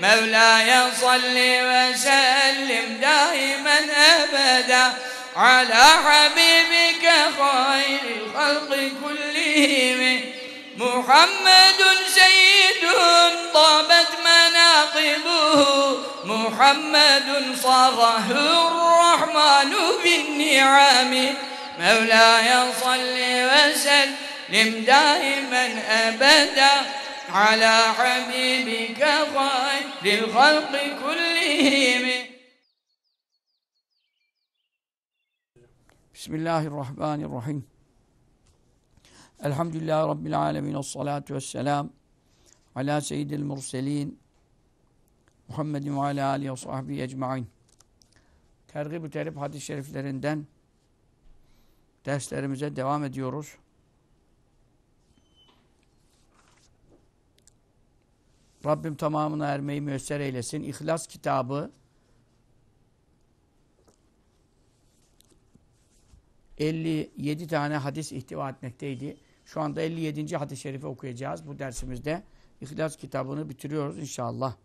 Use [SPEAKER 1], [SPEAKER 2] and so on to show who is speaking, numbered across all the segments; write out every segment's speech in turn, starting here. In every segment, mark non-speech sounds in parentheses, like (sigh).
[SPEAKER 1] مولاي صل وسلم دائما أبدا على حبيبك خير الخلق كلهم محمد سيد طابت مناقبه محمد صاغه الرحمن بالنعم مولاي صل وسلم دائما أبدا على حبيبك خير الخلق كلهم
[SPEAKER 2] بسم الله الرحمن الرحيم الحمد لله رب العالمين والصلاة والسلام على سيد المرسلين Muhammed ve alâ âlihi ve sahbihi ecmaîn. Tergib-i terhib hadis-i şeriflerinden derslerimize devam ediyoruz. Rabbim tamamına ermeyi müyesser eylesin. İhlas kitabı 57 tane hadis ihtiva etmekteydi. Şu anda 57. hadis-i şerifi okuyacağız bu dersimizde. İhlas kitabını bitiriyoruz inşallah.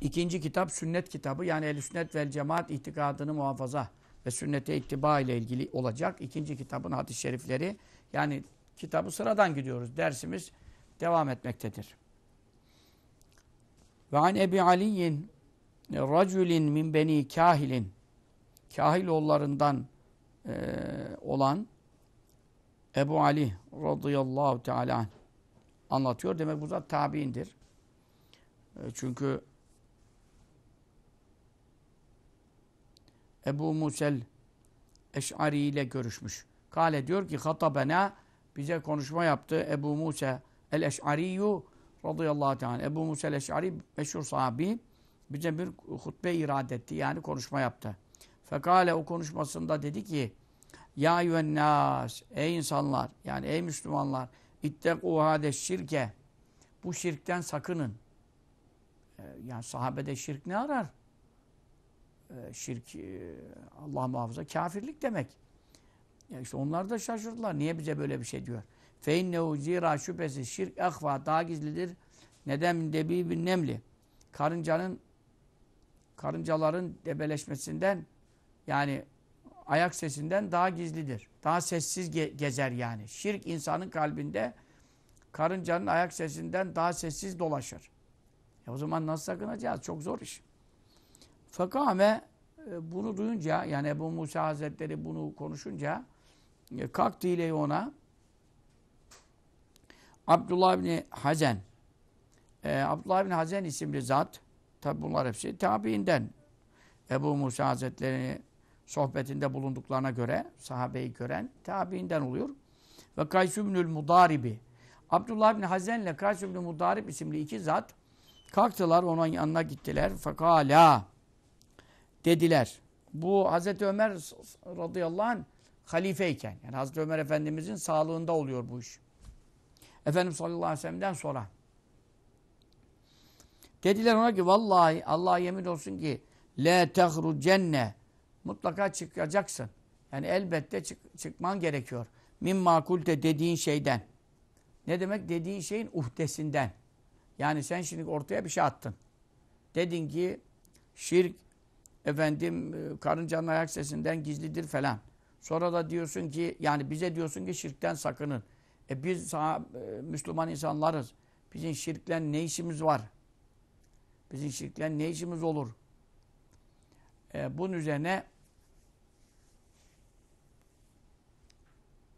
[SPEAKER 2] İkinci kitap sünnet kitabı yani el sünnet vel cemaat itikadını muhafaza ve sünnete ittiba ile ilgili olacak. İkinci kitabın hadis-i şerifleri yani kitabı sıradan gidiyoruz. Dersimiz devam etmektedir. Ve an Ebi Ali'nin, racülin min beni kahilin kahil oğullarından e, olan Ebu Ali radıyallahu teala anlatıyor. Demek bu zat tabiindir. E, çünkü Ebu Musel Eş'ari ile görüşmüş. Kale diyor ki hatabena bize konuşma yaptı Ebu Musa el-Eş'ariyyü radıyallahu teala. Ebu Musa el-Eş'ari meşhur sahabi bize bir hutbe irad etti. Yani konuşma yaptı. Fekale o konuşmasında dedi ki Ya yüvennâs ey insanlar yani ey Müslümanlar ittekû hâde şirke bu şirkten sakının. Ee, yani sahabede şirk ne arar? Ee, şirk e, Allah muhafaza kafirlik demek. Ya işte onlar da şaşırdılar. Niye bize böyle bir şey diyor? Feinnehu zira şüphesiz şirk ehva daha gizlidir. Neden debi bir nemli? Karıncanın karıncaların debeleşmesinden yani ayak sesinden daha gizlidir. Daha sessiz ge gezer yani. Şirk insanın kalbinde karıncanın ayak sesinden daha sessiz dolaşır. E o zaman nasıl sakınacağız? Çok zor iş. Fakame e, bunu duyunca yani bu Musa Hazretleri bunu konuşunca e, kalktı ile ona Abdullah bin Hazen e, Abdullah bin Hazen isimli zat tabi bunlar hepsi tabiinden Ebu Musa Hazretleri'ni sohbetinde bulunduklarına göre sahabeyi gören tabiinden oluyor. Ve Kays Mudaribi Abdullah bin Hazen ile Kays Mudarib isimli iki zat kalktılar onun yanına gittiler. Fakala dediler. Bu Hazreti Ömer radıyallahu anh halifeyken yani Hazreti Ömer Efendimizin sağlığında oluyor bu iş. Efendim sallallahu aleyhi ve sellem'den sonra. Dediler ona ki vallahi Allah'a yemin olsun ki le tehrucenne mutlaka çıkacaksın. Yani elbette çık, çıkman gerekiyor. Min makulte dediğin şeyden. Ne demek? Dediğin şeyin uhdesinden. Yani sen şimdi ortaya bir şey attın. Dedin ki şirk efendim e, karıncanın ayak sesinden gizlidir falan. Sonra da diyorsun ki yani bize diyorsun ki şirkten sakının. E biz sana e, Müslüman insanlarız. Bizim şirkle ne işimiz var? Bizim şirkle ne işimiz olur? E, bunun üzerine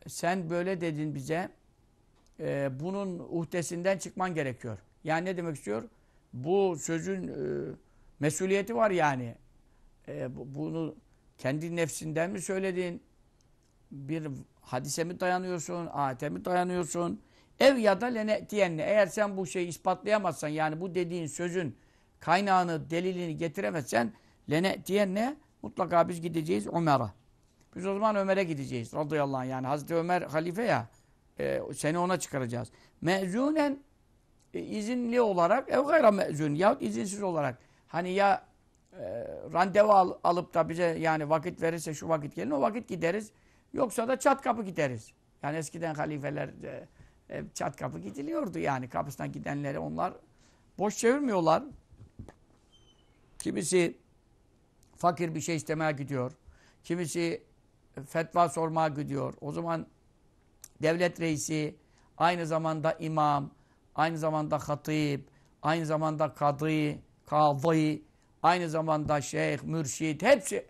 [SPEAKER 2] e, sen böyle dedin bize e, bunun uhdesinden çıkman gerekiyor. Yani ne demek istiyor? Bu sözün e, mesuliyeti var yani. E, bunu kendi nefsinden mi söyledin? bir hadise mi dayanıyorsun, ahate mi dayanıyorsun? Ev ya da lene diyenne. Eğer sen bu şeyi ispatlayamazsan yani bu dediğin sözün kaynağını, delilini getiremezsen lene diyenne mutlaka biz gideceğiz Ömer'a. Biz o zaman Ömer'e gideceğiz radıyallahu anh. Yani Hazreti Ömer halife ya e, seni ona çıkaracağız. Mezunen e, izinli olarak ev gayra mezun yahut izinsiz olarak. Hani ya e, randevu al, alıp da bize yani vakit verirse şu vakit gelin o vakit gideriz. Yoksa da çat kapı gideriz. Yani eskiden halifeler e, e, çat kapı gidiliyordu yani. Kapısına gidenleri onlar boş çevirmiyorlar. Kimisi fakir bir şey istemeye gidiyor. Kimisi fetva sormaya gidiyor. O zaman devlet reisi, aynı zamanda imam, aynı zamanda hatip, aynı zamanda kadı, kadı, aynı zamanda şeyh, mürşid hepsi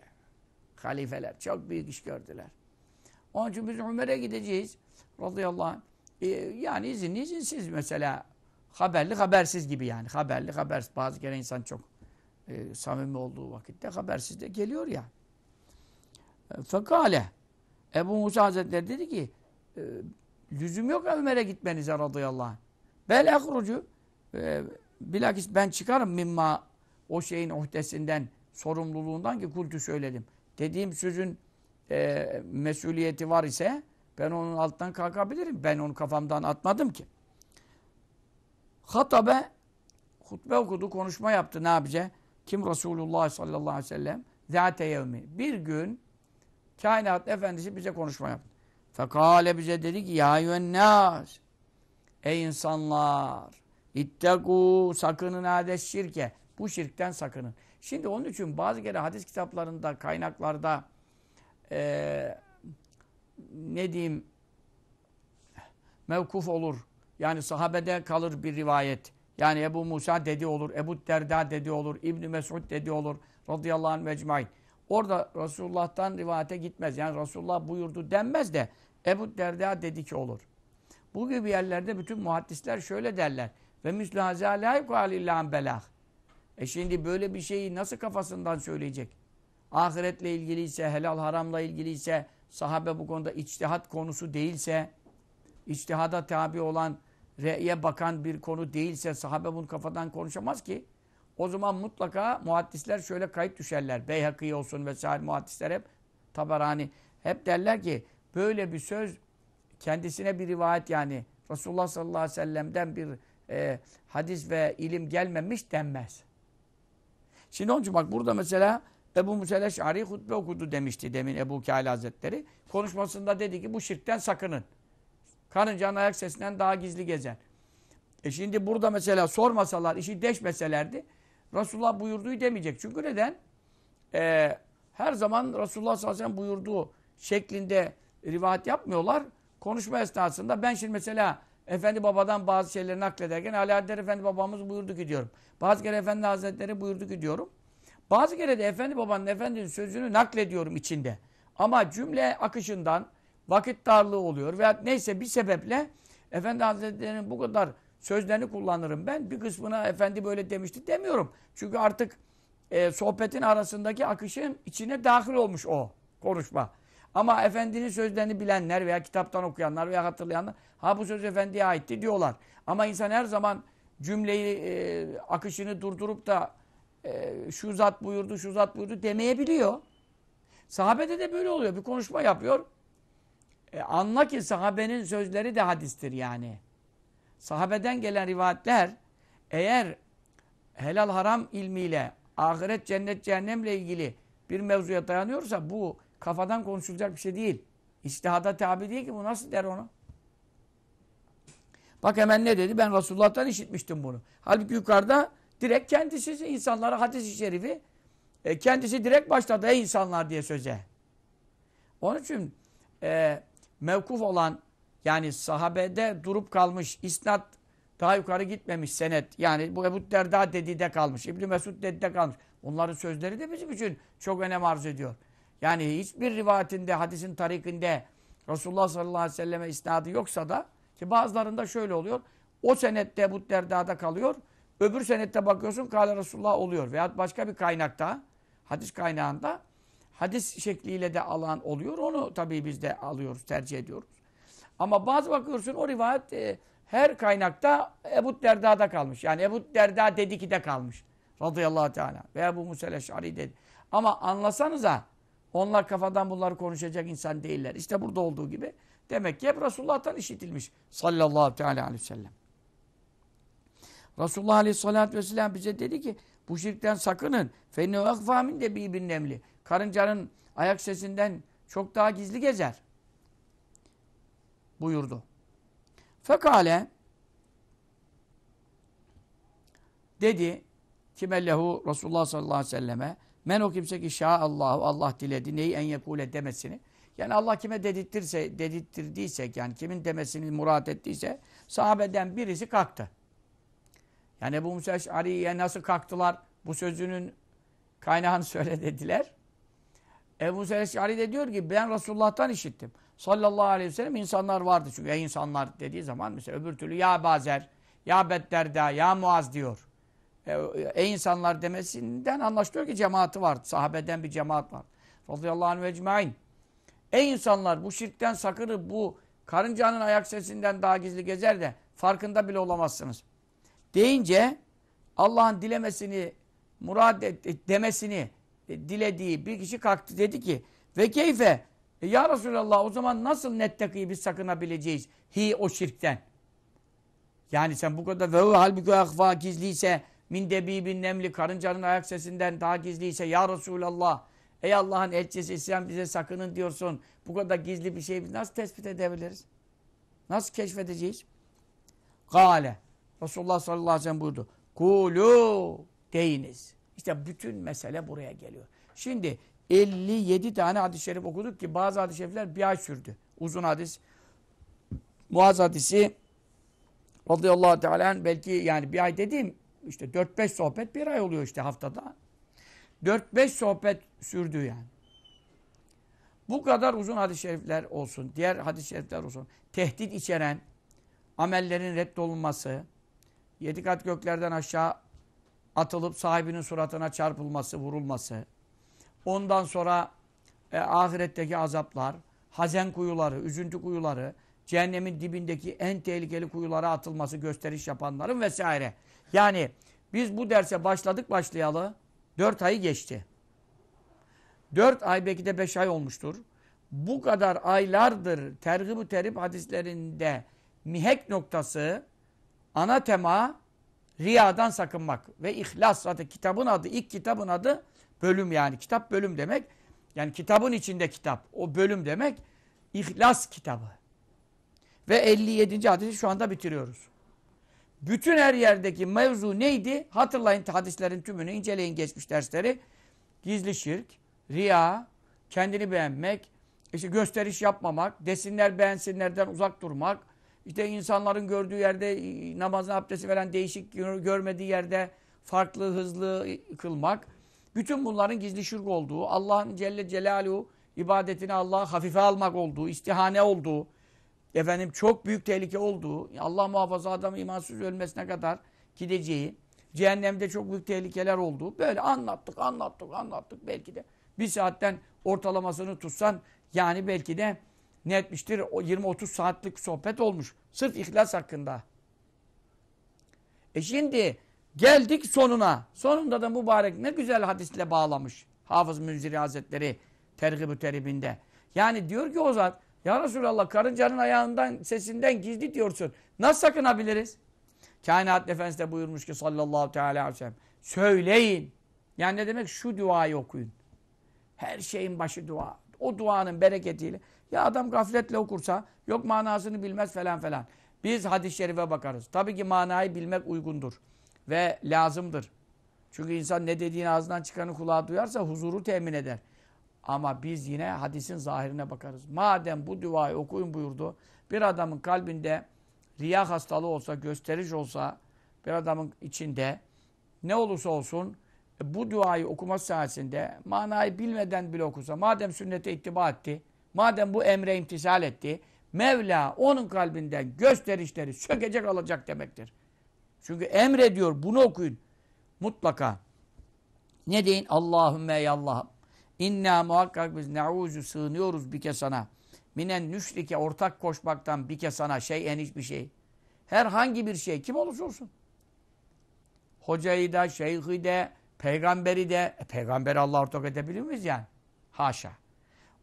[SPEAKER 2] halifeler. Çok büyük iş gördüler. Onun için biz Ömer'e gideceğiz. Radıyallahu anh. E, yani izin izinsiz mesela. Haberli habersiz gibi yani. Haberli habersiz. Bazı kere insan çok e, samimi olduğu vakitte habersiz de geliyor ya. E, Fekale. Ebu Musa Hazretleri dedi ki e, lüzum yok Ömer'e gitmenize radıyallahu anh. Bel ehrucu e, bilakis ben çıkarım mimma o şeyin uhdesinden sorumluluğundan ki kultu söyledim. Dediğim sözün e, mesuliyeti var ise ben onun alttan kalkabilirim. Ben onu kafamdan atmadım ki. Hatabe hutbe okudu, konuşma yaptı. Ne yapacak? Kim Resulullah sallallahu aleyhi ve sellem? Zate yevmi. Bir gün kainat efendisi bize konuşma yaptı. Fekale bize dedi ki ya yüennâs. Ey insanlar. İttegû sakının adeş şirke. Bu şirkten sakının. Şimdi onun için bazı kere hadis kitaplarında, kaynaklarda e, ne diyeyim mevkuf olur. Yani sahabede kalır bir rivayet. Yani Ebu Musa dedi olur, Ebu Derda dedi olur, İbni Mesud dedi olur. Radıyallahu anh mecmain. Orada Resulullah'tan rivayete gitmez. Yani Resulullah buyurdu denmez de Ebu Derda dedi ki olur. Bu gibi yerlerde bütün muhaddisler şöyle derler. Ve müslü hazâ lâ belah. E şimdi böyle bir şeyi nasıl kafasından söyleyecek? ahiretle ilgiliyse, helal haramla ilgiliyse, sahabe bu konuda içtihat konusu değilse, içtihada tabi olan, re'ye bakan bir konu değilse sahabe bunu kafadan konuşamaz ki. O zaman mutlaka muhaddisler şöyle kayıt düşerler. Beyhakî olsun vesaire muhaddisler hep tabarani. Hep derler ki böyle bir söz kendisine bir rivayet yani Resulullah sallallahu aleyhi ve sellem'den bir e, hadis ve ilim gelmemiş denmez. Şimdi onun için bak burada mesela Ebu Musel Eş'ari hutbe okudu demişti demin Ebu Kâli Hazretleri. Konuşmasında dedi ki bu şirkten sakının. Karıncanın ayak sesinden daha gizli gezen. E şimdi burada mesela sormasalar, işi deşmeselerdi Resulullah buyurduğu demeyecek. Çünkü neden? Ee, her zaman Resulullah sallallahu aleyhi buyurduğu şeklinde rivayet yapmıyorlar. Konuşma esnasında ben şimdi mesela Efendi Baba'dan bazı şeyleri naklederken Ali Adler Efendi Babamız buyurdu ki diyorum. Bazı kere Efendi Hazretleri buyurdu ki diyorum. Bazı kere de efendi babanın efendinin sözünü naklediyorum içinde. Ama cümle akışından vakit darlığı oluyor veya neyse bir sebeple efendi hazretlerinin bu kadar sözlerini kullanırım ben. Bir kısmına efendi böyle demişti demiyorum. Çünkü artık e, sohbetin arasındaki akışın içine dahil olmuş o konuşma. Ama efendinin sözlerini bilenler veya kitaptan okuyanlar veya hatırlayanlar ha bu söz efendiye aitti diyorlar. Ama insan her zaman cümleyi e, akışını durdurup da e, şu zat buyurdu, şu zat buyurdu demeyebiliyor. Sahabede de böyle oluyor. Bir konuşma yapıyor. E, anla ki sahabenin sözleri de hadistir yani. Sahabeden gelen rivayetler eğer helal haram ilmiyle, ahiret cennet cehennemle ilgili bir mevzuya dayanıyorsa bu kafadan konuşulacak bir şey değil. İçtihada tabi değil ki bu nasıl der onu? Bak hemen ne dedi? Ben Resulullah'tan işitmiştim bunu. Halbuki yukarıda Direkt kendisi insanlara hadis-i şerifi e, kendisi direkt başladı ey insanlar diye söze. Onun için e, mevkuf olan yani sahabede durup kalmış isnat daha yukarı gitmemiş senet. Yani bu Ebu Derda dediği de kalmış. İbni Mesud dediği de kalmış. Onların sözleri de bizim için çok önem arz ediyor. Yani hiçbir rivayetinde, hadisin tarikinde Resulullah sallallahu aleyhi ve selleme isnadı yoksa da ki bazılarında şöyle oluyor. O senette Ebu Derda'da kalıyor. Öbür senette bakıyorsun Kale Resulullah oluyor. Veyahut başka bir kaynakta, hadis kaynağında hadis şekliyle de alan oluyor. Onu tabii biz de alıyoruz, tercih ediyoruz. Ama bazı bakıyorsun o rivayet e, her kaynakta Ebu Derda'da kalmış. Yani Ebu Derda dedi ki de kalmış. Radıyallahu Teala. veya bu Musel Eşari dedi. Ama anlasanıza onlar kafadan bunları konuşacak insan değiller. İşte burada olduğu gibi demek ki hep Resulullah'tan işitilmiş. Sallallahu Teala aleyhi ve sellem. Resulullah Aleyhisselatü Vesselam bize dedi ki bu şirkten sakının. Fenne vakfamin de bir nemli. Karıncanın ayak sesinden çok daha gizli gezer. Buyurdu. Fekale dedi kime lehu Resulullah sallallahu aleyhi ve selleme men o kimse ki Allahu Allah diledi neyi en yekule demesini yani Allah kime dedirtirse, dedirttirdiyse yani kimin demesini murat ettiyse sahabeden birisi kalktı. Yani bu Musaş Eş'ari'ye nasıl kalktılar? Bu sözünün kaynağını (laughs) söyle dediler. Ebu Musaş Eş'ari de diyor ki ben Resulullah'tan işittim. Sallallahu aleyhi ve sellem insanlar vardı. Çünkü ya insanlar dediği zaman mesela öbür türlü ya Bazer, ya Bedderda, ya Muaz diyor. E, ey insanlar demesinden anlaşılıyor ki cemaati var, Sahabeden bir cemaat var. Radıyallahu anh ve ecmain. Ey insanlar bu şirkten sakırı bu karıncanın ayak sesinden daha gizli gezer de farkında bile olamazsınız deyince Allah'ın dilemesini murad et, e, demesini e, dilediği bir kişi kalktı dedi ki ve keyfe e, ya Resulallah o zaman nasıl nettekiyi biz sakınabileceğiz hi o şirkten yani sen bu kadar ve halbuki akfa gizliyse min debibin nemli karıncanın ayak sesinden daha gizliyse ya Resulallah ey Allah'ın elçisi sen bize sakının diyorsun bu kadar gizli bir şeyi nasıl tespit edebiliriz nasıl keşfedeceğiz gale Resulullah sallallahu aleyhi ve sellem buyurdu. Kulu deyiniz. İşte bütün mesele buraya geliyor. Şimdi 57 tane hadis-i şerif okuduk ki bazı hadis-i şerifler bir ay sürdü. Uzun hadis. Muaz hadisi radıyallahu teala belki yani bir ay dediğim işte 4-5 sohbet bir ay oluyor işte haftada. 4-5 sohbet sürdü yani. Bu kadar uzun hadis-i şerifler olsun, diğer hadis-i şerifler olsun. Tehdit içeren, amellerin reddolunması, yedi kat göklerden aşağı atılıp sahibinin suratına çarpılması, vurulması. Ondan sonra e, ahiretteki azaplar, hazen kuyuları, üzüntü kuyuları, cehennemin dibindeki en tehlikeli kuyulara atılması, gösteriş yapanların vesaire. Yani biz bu derse başladık başlayalı dört ayı geçti. Dört ay belki de beş ay olmuştur. Bu kadar aylardır tergib-ü terip hadislerinde mihek noktası ana tema riyadan sakınmak ve ihlas zaten kitabın adı ilk kitabın adı bölüm yani kitap bölüm demek. Yani kitabın içinde kitap o bölüm demek ihlas kitabı. Ve 57. hadisi şu anda bitiriyoruz. Bütün her yerdeki mevzu neydi? Hatırlayın hadislerin tümünü inceleyin geçmiş dersleri. Gizli şirk, riya, kendini beğenmek, işte gösteriş yapmamak, desinler beğensinlerden uzak durmak, işte insanların gördüğü yerde e, namazın abdesti veren değişik görmediği yerde farklı hızlı e, kılmak. Bütün bunların gizli şirk olduğu, Allah'ın Celle Celaluhu ibadetini Allah'a hafife almak olduğu, istihane olduğu, efendim çok büyük tehlike olduğu, Allah muhafaza adamı imansız ölmesine kadar gideceği, cehennemde çok büyük tehlikeler olduğu böyle anlattık, anlattık, anlattık belki de. Bir saatten ortalamasını tutsan yani belki de ne etmiştir? 20-30 saatlik sohbet olmuş. Sırf ihlas hakkında. E şimdi geldik sonuna. Sonunda da mübarek ne güzel hadisle bağlamış. Hafız Münziri Hazretleri tergib teribinde. Yani diyor ki o zat ya Resulallah karıncanın ayağından sesinden gizli diyorsun. Nasıl sakınabiliriz? Kainat Efendimiz de buyurmuş ki sallallahu teala aleyhi ve sellem. Söyleyin. Yani ne demek? Şu duayı okuyun. Her şeyin başı dua. O duanın bereketiyle ya adam gafletle okursa, yok manasını bilmez falan falan. Biz hadis-i şerife bakarız. Tabii ki manayı bilmek uygundur ve lazımdır. Çünkü insan ne dediğini ağzından çıkanı kulağa duyarsa huzuru temin eder. Ama biz yine hadisin zahirine bakarız. Madem bu duayı okuyun buyurdu, bir adamın kalbinde riya hastalığı olsa, gösteriş olsa, bir adamın içinde ne olursa olsun e, bu duayı okuması sayesinde manayı bilmeden bile okusa, madem sünnete ittiba etti, Madem bu emre imtisal etti, Mevla onun kalbinden gösterişleri sökecek alacak demektir. Çünkü emre diyor bunu okuyun. Mutlaka. Ne deyin? Allahümme ey Allah'ım. İnna muhakkak biz ne'uzu sığınıyoruz bir kez sana. Minen nüşrike ortak koşmaktan bir kez sana şey en hiçbir şey. Herhangi bir şey kim olursa olsun. Hocayı da, şeyhi de, peygamberi de. E, peygamberi Allah ortak edebilir miyiz yani? Haşa.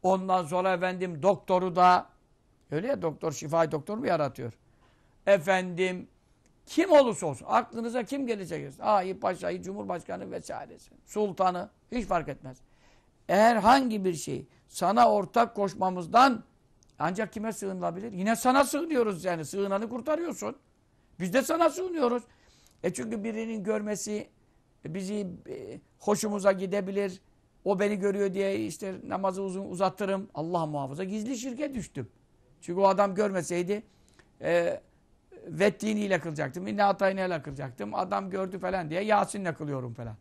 [SPEAKER 2] Ondan sonra efendim doktoru da öyle ya doktor şifayı doktor mu yaratıyor? Efendim kim olursa olsun aklınıza kim gelecek? Ahi, paşayı, cumhurbaşkanı vesairesi, sultanı hiç fark etmez. Eğer hangi bir şey sana ortak koşmamızdan ancak kime sığınılabilir? Yine sana sığınıyoruz yani sığınanı kurtarıyorsun. Biz de sana sığınıyoruz. E çünkü birinin görmesi bizi e, hoşumuza gidebilir. O beni görüyor diye işte namazı uzun uzattırım. Allah muhafaza gizli şirke düştüm. Çünkü o adam görmeseydi e, vettiniyle kılacaktım. İnne hatayneyle kılacaktım. Adam gördü falan diye Yasin'le kılıyorum falan.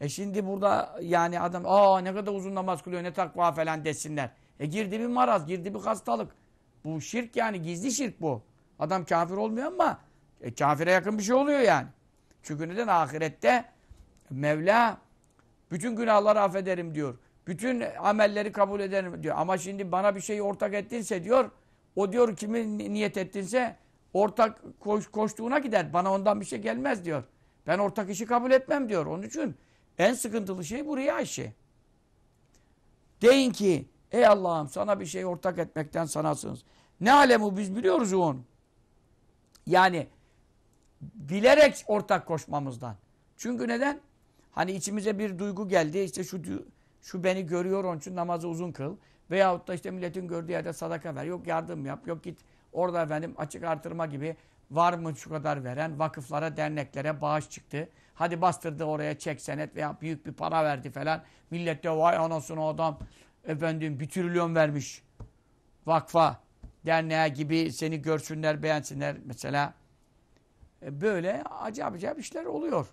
[SPEAKER 2] E şimdi burada yani adam aa ne kadar uzun namaz kılıyor ne takva falan desinler. E girdi bir maraz, girdi bir hastalık. Bu şirk yani gizli şirk bu. Adam kafir olmuyor ama e, kafire yakın bir şey oluyor yani. Çünkü neden ahirette Mevla bütün günahları affederim diyor. Bütün amelleri kabul ederim diyor. Ama şimdi bana bir şey ortak ettinse diyor, o diyor kimi niyet ettinse ortak koş, koştuğuna gider. Bana ondan bir şey gelmez diyor. Ben ortak işi kabul etmem diyor. Onun için en sıkıntılı şey bu riya işi. Deyin ki ey Allah'ım sana bir şey ortak etmekten sanasınız. Ne alemu biz biliyoruz onu. Yani bilerek ortak koşmamızdan. Çünkü neden? Hani içimize bir duygu geldi. İşte şu şu beni görüyor onun için namazı uzun kıl. Veyahut da işte milletin gördüğü yerde sadaka ver. Yok yardım yap. Yok git orada efendim açık artırma gibi var mı şu kadar veren vakıflara, derneklere bağış çıktı. Hadi bastırdı oraya çek senet veya büyük bir para verdi falan. Millet de vay anasını adam efendim bir trilyon vermiş vakfa, derneğe gibi seni görsünler, beğensinler mesela. E, böyle acayip acayip işler oluyor.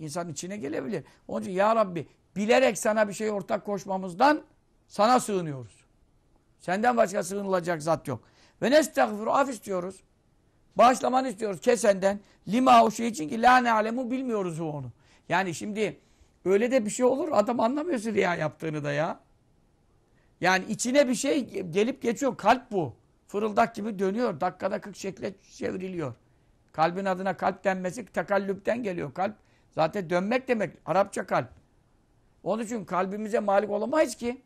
[SPEAKER 2] İnsan içine gelebilir. Onun için ya Rabbi bilerek sana bir şey ortak koşmamızdan sana sığınıyoruz. Senden başka sığınılacak zat yok. Ve nestağfiru af istiyoruz. Bağışlamanı istiyoruz kesenden. Lima o şey için ki la ne alemu bilmiyoruz onu. Yani şimdi öyle de bir şey olur. Adam anlamıyorsun riya yaptığını da ya. Yani içine bir şey gelip geçiyor. Kalp bu. Fırıldak gibi dönüyor. Dakikada 40 şekle çevriliyor. Kalbin adına kalp denmesi tekallüpten geliyor. Kalp Zaten dönmek demek Arapça kalp. Onun için kalbimize malik olamayız ki.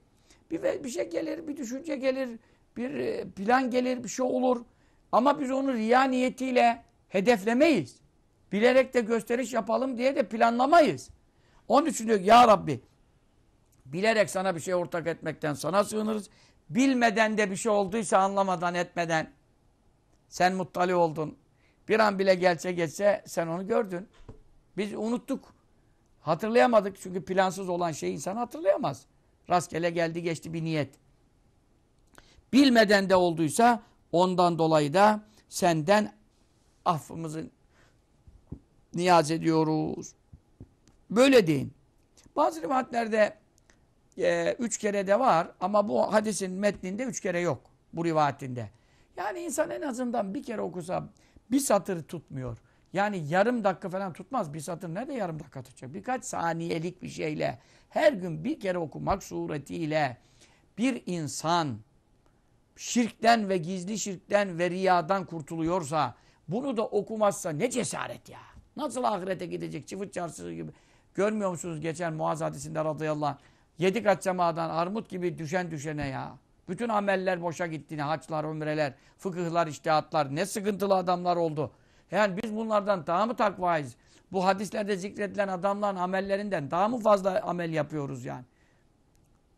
[SPEAKER 2] Bir, bir şey gelir, bir düşünce gelir, bir e, plan gelir, bir şey olur. Ama biz onu riya niyetiyle hedeflemeyiz. Bilerek de gösteriş yapalım diye de planlamayız. Onun için diyor ya Rabbi bilerek sana bir şey ortak etmekten sana sığınırız. Bilmeden de bir şey olduysa anlamadan etmeden sen muttali oldun. Bir an bile gelse geçse sen onu gördün. Biz unuttuk. Hatırlayamadık. Çünkü plansız olan şeyi insan hatırlayamaz. Rastgele geldi geçti bir niyet. Bilmeden de olduysa ondan dolayı da senden affımızı niyaz ediyoruz. Böyle deyin. Bazı rivayetlerde e, üç kere de var ama bu hadisin metninde üç kere yok. Bu rivayetinde. Yani insan en azından bir kere okusa bir satır tutmuyor. Yani yarım dakika falan tutmaz. Bir satır ne de yarım dakika tutacak? Birkaç saniyelik bir şeyle, her gün bir kere okumak suretiyle bir insan şirkten ve gizli şirkten ve riyadan kurtuluyorsa, bunu da okumazsa ne cesaret ya. Nasıl ahirete gidecek çıfıt çarşısı gibi. Görmüyor musunuz geçen Muaz hadisinde radıyallahu anh. Yedi kat semadan armut gibi düşen düşene ya. Bütün ameller boşa gitti. Haçlar, ömreler, fıkıhlar, iştihatlar. Ne sıkıntılı adamlar oldu. Yani biz bunlardan daha mı takvayız? Bu hadislerde zikredilen adamların amellerinden daha mı fazla amel yapıyoruz yani?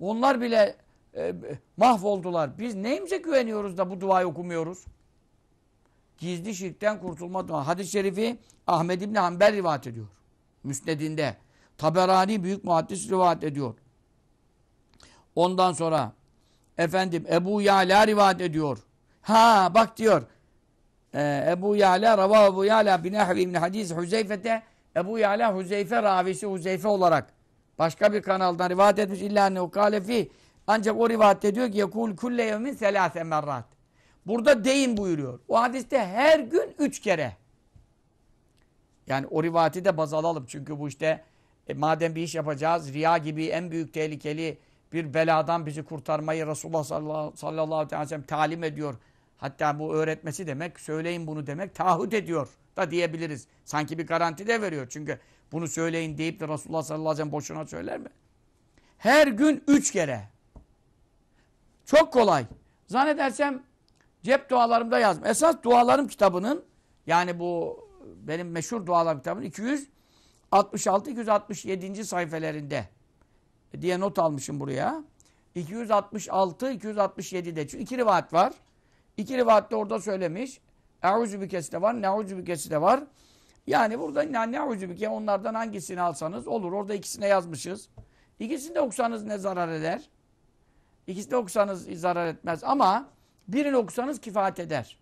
[SPEAKER 2] Onlar bile e, mahvoldular. Biz neyimize güveniyoruz da bu duayı okumuyoruz? Gizli şirkten kurtulma duası. Hadis-i şerifi Ahmed İbni Hanbel rivayet ediyor. Müsnedinde. Taberani büyük muhaddis rivayet ediyor. Ondan sonra efendim Ebu Yala rivayet ediyor. Ha bak diyor ee, Ebu Yala Rava Ebu Yala bin Ahvi ibn Hadis Huzeyfe'te Ebu Yala Huzeyfe ravisi Huzeyfe olarak başka bir kanaldan rivayet etmiş illa ne ukalefi ancak o rivayette ediyor ki yekul kulle yevmin selase merrat. Burada deyin buyuruyor. O hadiste her gün üç kere. Yani o rivayeti de baz alalım. Çünkü bu işte e, madem bir iş yapacağız riya gibi en büyük tehlikeli bir beladan bizi kurtarmayı Resulullah sallallahu, sallallahu aleyhi ve sellem talim ediyor Hatta bu öğretmesi demek, söyleyin bunu demek taahhüt ediyor da diyebiliriz. Sanki bir garanti de veriyor. Çünkü bunu söyleyin deyip de Resulullah sallallahu aleyhi ve sellem boşuna söyler mi? Her gün üç kere. Çok kolay. Zannedersem cep dualarımda yazdım. Esas dualarım kitabının yani bu benim meşhur dualar kitabının 266-267. sayfelerinde diye not almışım buraya. 266-267'de. Çünkü iki rivayet var. İki rivatte orada söylemiş. Euzübikesi de var, neuzübikesi de var. Yani burada neuzübike onlardan hangisini alsanız olur. Orada ikisine yazmışız. İkisini de okusanız ne zarar eder? İkisini de okusanız zarar etmez ama birini okusanız kifat eder.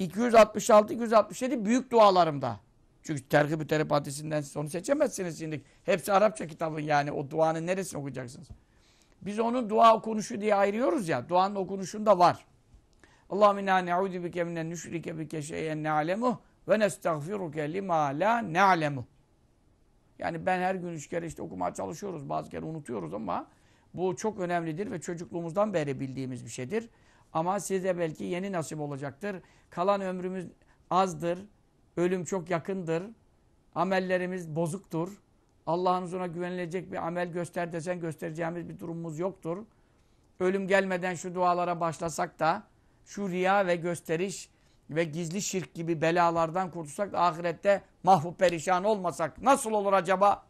[SPEAKER 2] 266-267 büyük dualarımda. Çünkü Terhib-i Terhib hadisinden siz onu seçemezsiniz şimdi. Hepsi Arapça kitabın yani o duanın neresini okuyacaksınız? Biz onun dua okunuşu diye ayırıyoruz ya. Duanın okunuşunda var. Allahümme inna ne'udu bike minen nüşrike bike şeyen ne'alemuh ve nestağfiruke lima la ne'alemuh. Yani ben her gün üç kere işte okumaya çalışıyoruz. Bazı kere unutuyoruz ama bu çok önemlidir ve çocukluğumuzdan beri bildiğimiz bir şeydir. Ama size belki yeni nasip olacaktır. Kalan ömrümüz azdır. Ölüm çok yakındır. Amellerimiz bozuktur. Allah'ın huzuruna güvenilecek bir amel göster desen göstereceğimiz bir durumumuz yoktur. Ölüm gelmeden şu dualara başlasak da şu riya ve gösteriş ve gizli şirk gibi belalardan kurtulsak da ahirette mahvup perişan olmasak nasıl olur acaba?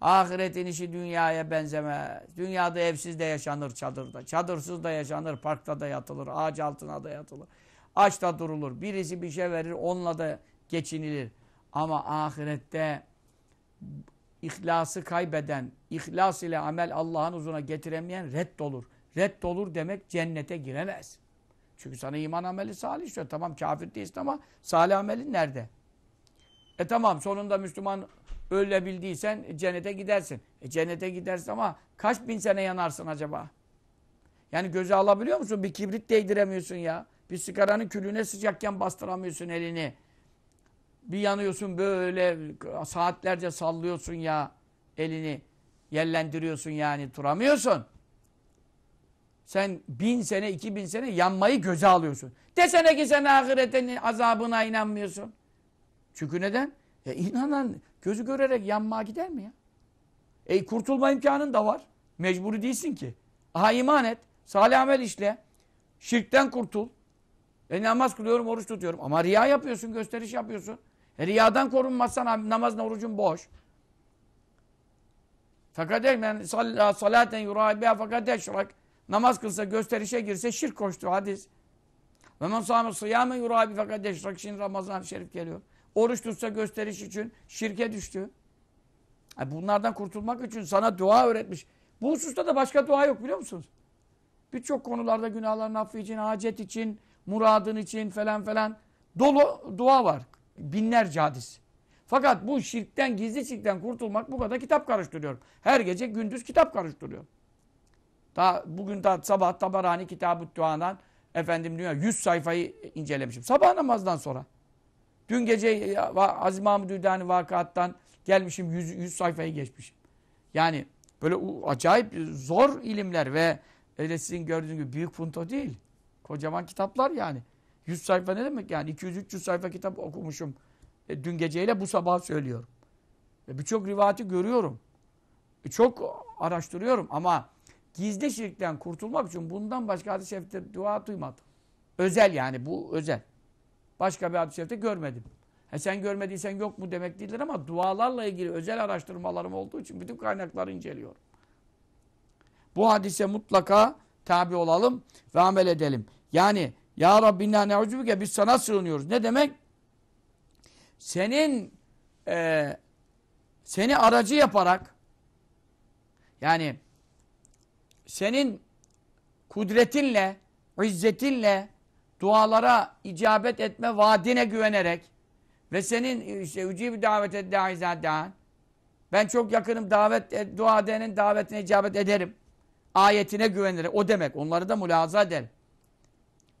[SPEAKER 2] Ahiretin işi dünyaya benzemez. Dünyada evsiz de yaşanır çadırda. Çadırsız da yaşanır, parkta da yatılır, ağaç altına da yatılır. Aç da durulur. Birisi bir şey verir, onunla da geçinilir. Ama ahirette ihlası kaybeden, ihlas ile amel Allah'ın huzuruna getiremeyen reddolur reddolur demek cennete giremez. Çünkü sana iman ameli salih diyor. Tamam kafir değilsin ama salih amelin nerede? E tamam sonunda Müslüman öldürdüysen cennete gidersin. E cennete gidersin ama kaç bin sene yanarsın acaba? Yani göze alabiliyor musun? Bir kibrit değdiremiyorsun ya. Bir sigaranın külüne sıcakken bastıramıyorsun elini. Bir yanıyorsun böyle saatlerce sallıyorsun ya elini. Yerlendiriyorsun yani duramıyorsun. Sen bin sene, iki bin sene yanmayı göze alıyorsun. Desene ki sen ahiretin azabına inanmıyorsun. Çünkü neden? Ya inanan gözü görerek yanmaya gider mi ya? E kurtulma imkanın da var. Mecburi değilsin ki. Aha iman et. Salih amel işle. Şirkten kurtul. E namaz kılıyorum, oruç tutuyorum. Ama riya yapıyorsun, gösteriş yapıyorsun. E riyadan korunmazsan namaz orucun boş. Fakat men salaten yurabiha fakat eşrak. Namaz kılsa, gösterişe girse şirk koştu hadis. Ve men sâme sıyâme yurâbi fakat eşrak. Şimdi Ramazan şerif geliyor. Oruç tutsa gösteriş için şirke düştü. Yani e, bunlardan kurtulmak için sana dua öğretmiş. Bu hususta da başka dua yok biliyor musunuz? Birçok konularda günahların affı için, acet için, muradın için falan falan dolu dua var. Binlerce hadis. Fakat bu şirkten, gizli şirkten kurtulmak bu kadar kitap karıştırıyor. Her gece gündüz kitap karıştırıyor. Daha bugün daha sabah Tabarani Kitab-ı Dua'dan efendim dünya 100 sayfayı incelemişim. Sabah namazdan sonra. Dün gece Aziz Mahmud Hüdani Vakıat'tan gelmişim 100, 100 sayfayı geçmişim. Yani böyle acayip zor ilimler ve öyle sizin gördüğünüz gibi büyük punto değil. Kocaman kitaplar yani. 100 sayfa ne demek yani? 200-300 sayfa kitap okumuşum. E, dün geceyle bu sabah söylüyorum. E, Birçok rivayeti görüyorum. E, çok araştırıyorum ama Gizli şirkten kurtulmak için bundan başka hadis-i şerifte dua duymadım. Özel yani bu özel. Başka bir hadis-i şerifte görmedim. He sen görmediysen yok mu demek değildir ama dualarla ilgili özel araştırmalarım olduğu için bütün kaynakları inceliyorum. Bu hadise mutlaka tabi olalım ve amel edelim. Yani ya Rabbina ne'ucubike biz sana sığınıyoruz. Ne demek? Senin e, seni aracı yaparak yani senin kudretinle, izzetinle dualara icabet etme vaadine güvenerek ve senin işte ücib davet edda'izadan ben çok yakınım davet dua edenin davetine icabet ederim. Ayetine güvenerek. O demek. Onları da mülaza eder.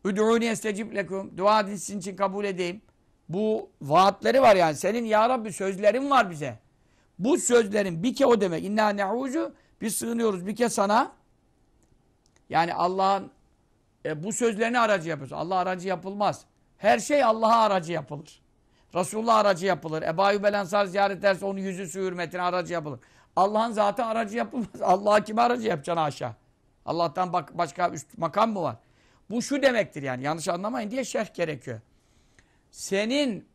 [SPEAKER 2] Üd'ûni estecib lekum. Dua edin sizin için kabul edeyim. Bu vaatleri var yani. Senin ya Rabbi sözlerin var bize. Bu sözlerin bir ke o demek. İnna ne'ûcu biz sığınıyoruz bir ke sana yani Allah'ın e, bu sözlerini aracı yapıyorsun. Allah aracı yapılmaz. Her şey Allah'a aracı yapılır. Resulullah aracı yapılır. Ebu Ayyub el ziyaret ederse onun yüzü su hürmetine aracı yapılır. Allah'ın zaten aracı yapılmaz. (laughs) Allah'a kime aracı yapacaksın aşağı? Allah'tan bak başka üst makam mı var? Bu şu demektir yani yanlış anlamayın diye şerh gerekiyor. Senin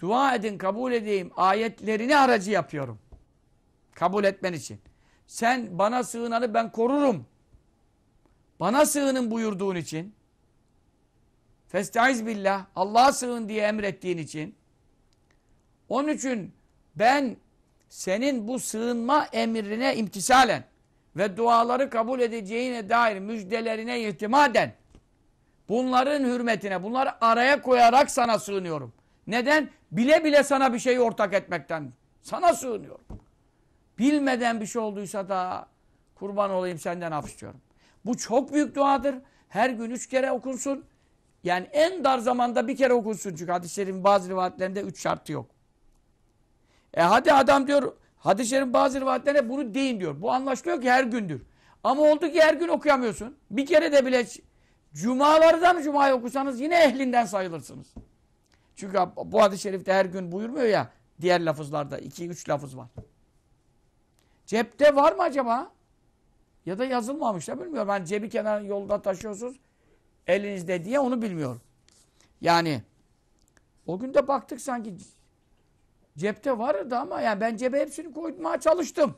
[SPEAKER 2] dua edin kabul edeyim ayetlerini aracı yapıyorum. Kabul etmen için. Sen bana sığınanı ben korurum bana sığının buyurduğun için. Festaiz billah. Allah'a sığın diye emrettiğin için. Onun için ben senin bu sığınma emrine imtisalen ve duaları kabul edeceğine dair müjdelerine itimaden bunların hürmetine bunları araya koyarak sana sığınıyorum. Neden? Bile bile sana bir şey ortak etmekten sana sığınıyorum. Bilmeden bir şey olduysa da kurban olayım senden af istiyorum. Bu çok büyük duadır. Her gün üç kere okunsun. Yani en dar zamanda bir kere okunsun. Çünkü hadis-i şerifin bazı rivayetlerinde üç şartı yok. E hadi adam diyor, hadis-i şerifin bazı rivayetlerinde bunu deyin diyor. Bu anlaşılıyor ki her gündür. Ama oldu ki her gün okuyamıyorsun. Bir kere de bile cumalardan Cuma'yı okusanız yine ehlinden sayılırsınız. Çünkü bu hadis-i şerifte her gün buyurmuyor ya diğer lafızlarda. iki üç lafız var. Cepte var mı acaba? Ya da yazılmamış da bilmiyorum. Hani cebi kenar yolda taşıyorsunuz elinizde diye onu bilmiyorum. Yani o gün de baktık sanki cepte vardı ama yani ben cebe hepsini koymaya çalıştım.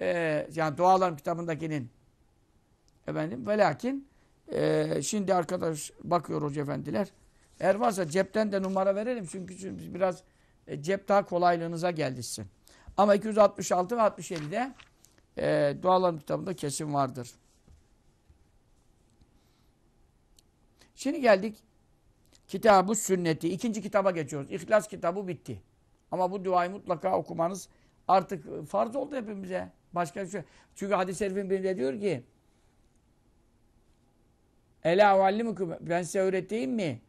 [SPEAKER 2] Ee, yani dualarım kitabındakinin efendim ve lakin e, şimdi arkadaş bakıyor hoca efendiler eğer varsa cepten de numara verelim çünkü, çünkü biraz e, cep daha kolaylığınıza geldirsin. Ama 266 ve 67'de e, dualarım kitabında kesin vardır. Şimdi geldik kitabı sünneti. ikinci kitaba geçiyoruz. İhlas kitabı bitti. Ama bu duayı mutlaka okumanız artık farz oldu hepimize. Başka bir şey. Çünkü hadis-i şerifin birinde diyor ki Ela vallimukum ben size öğreteyim mi?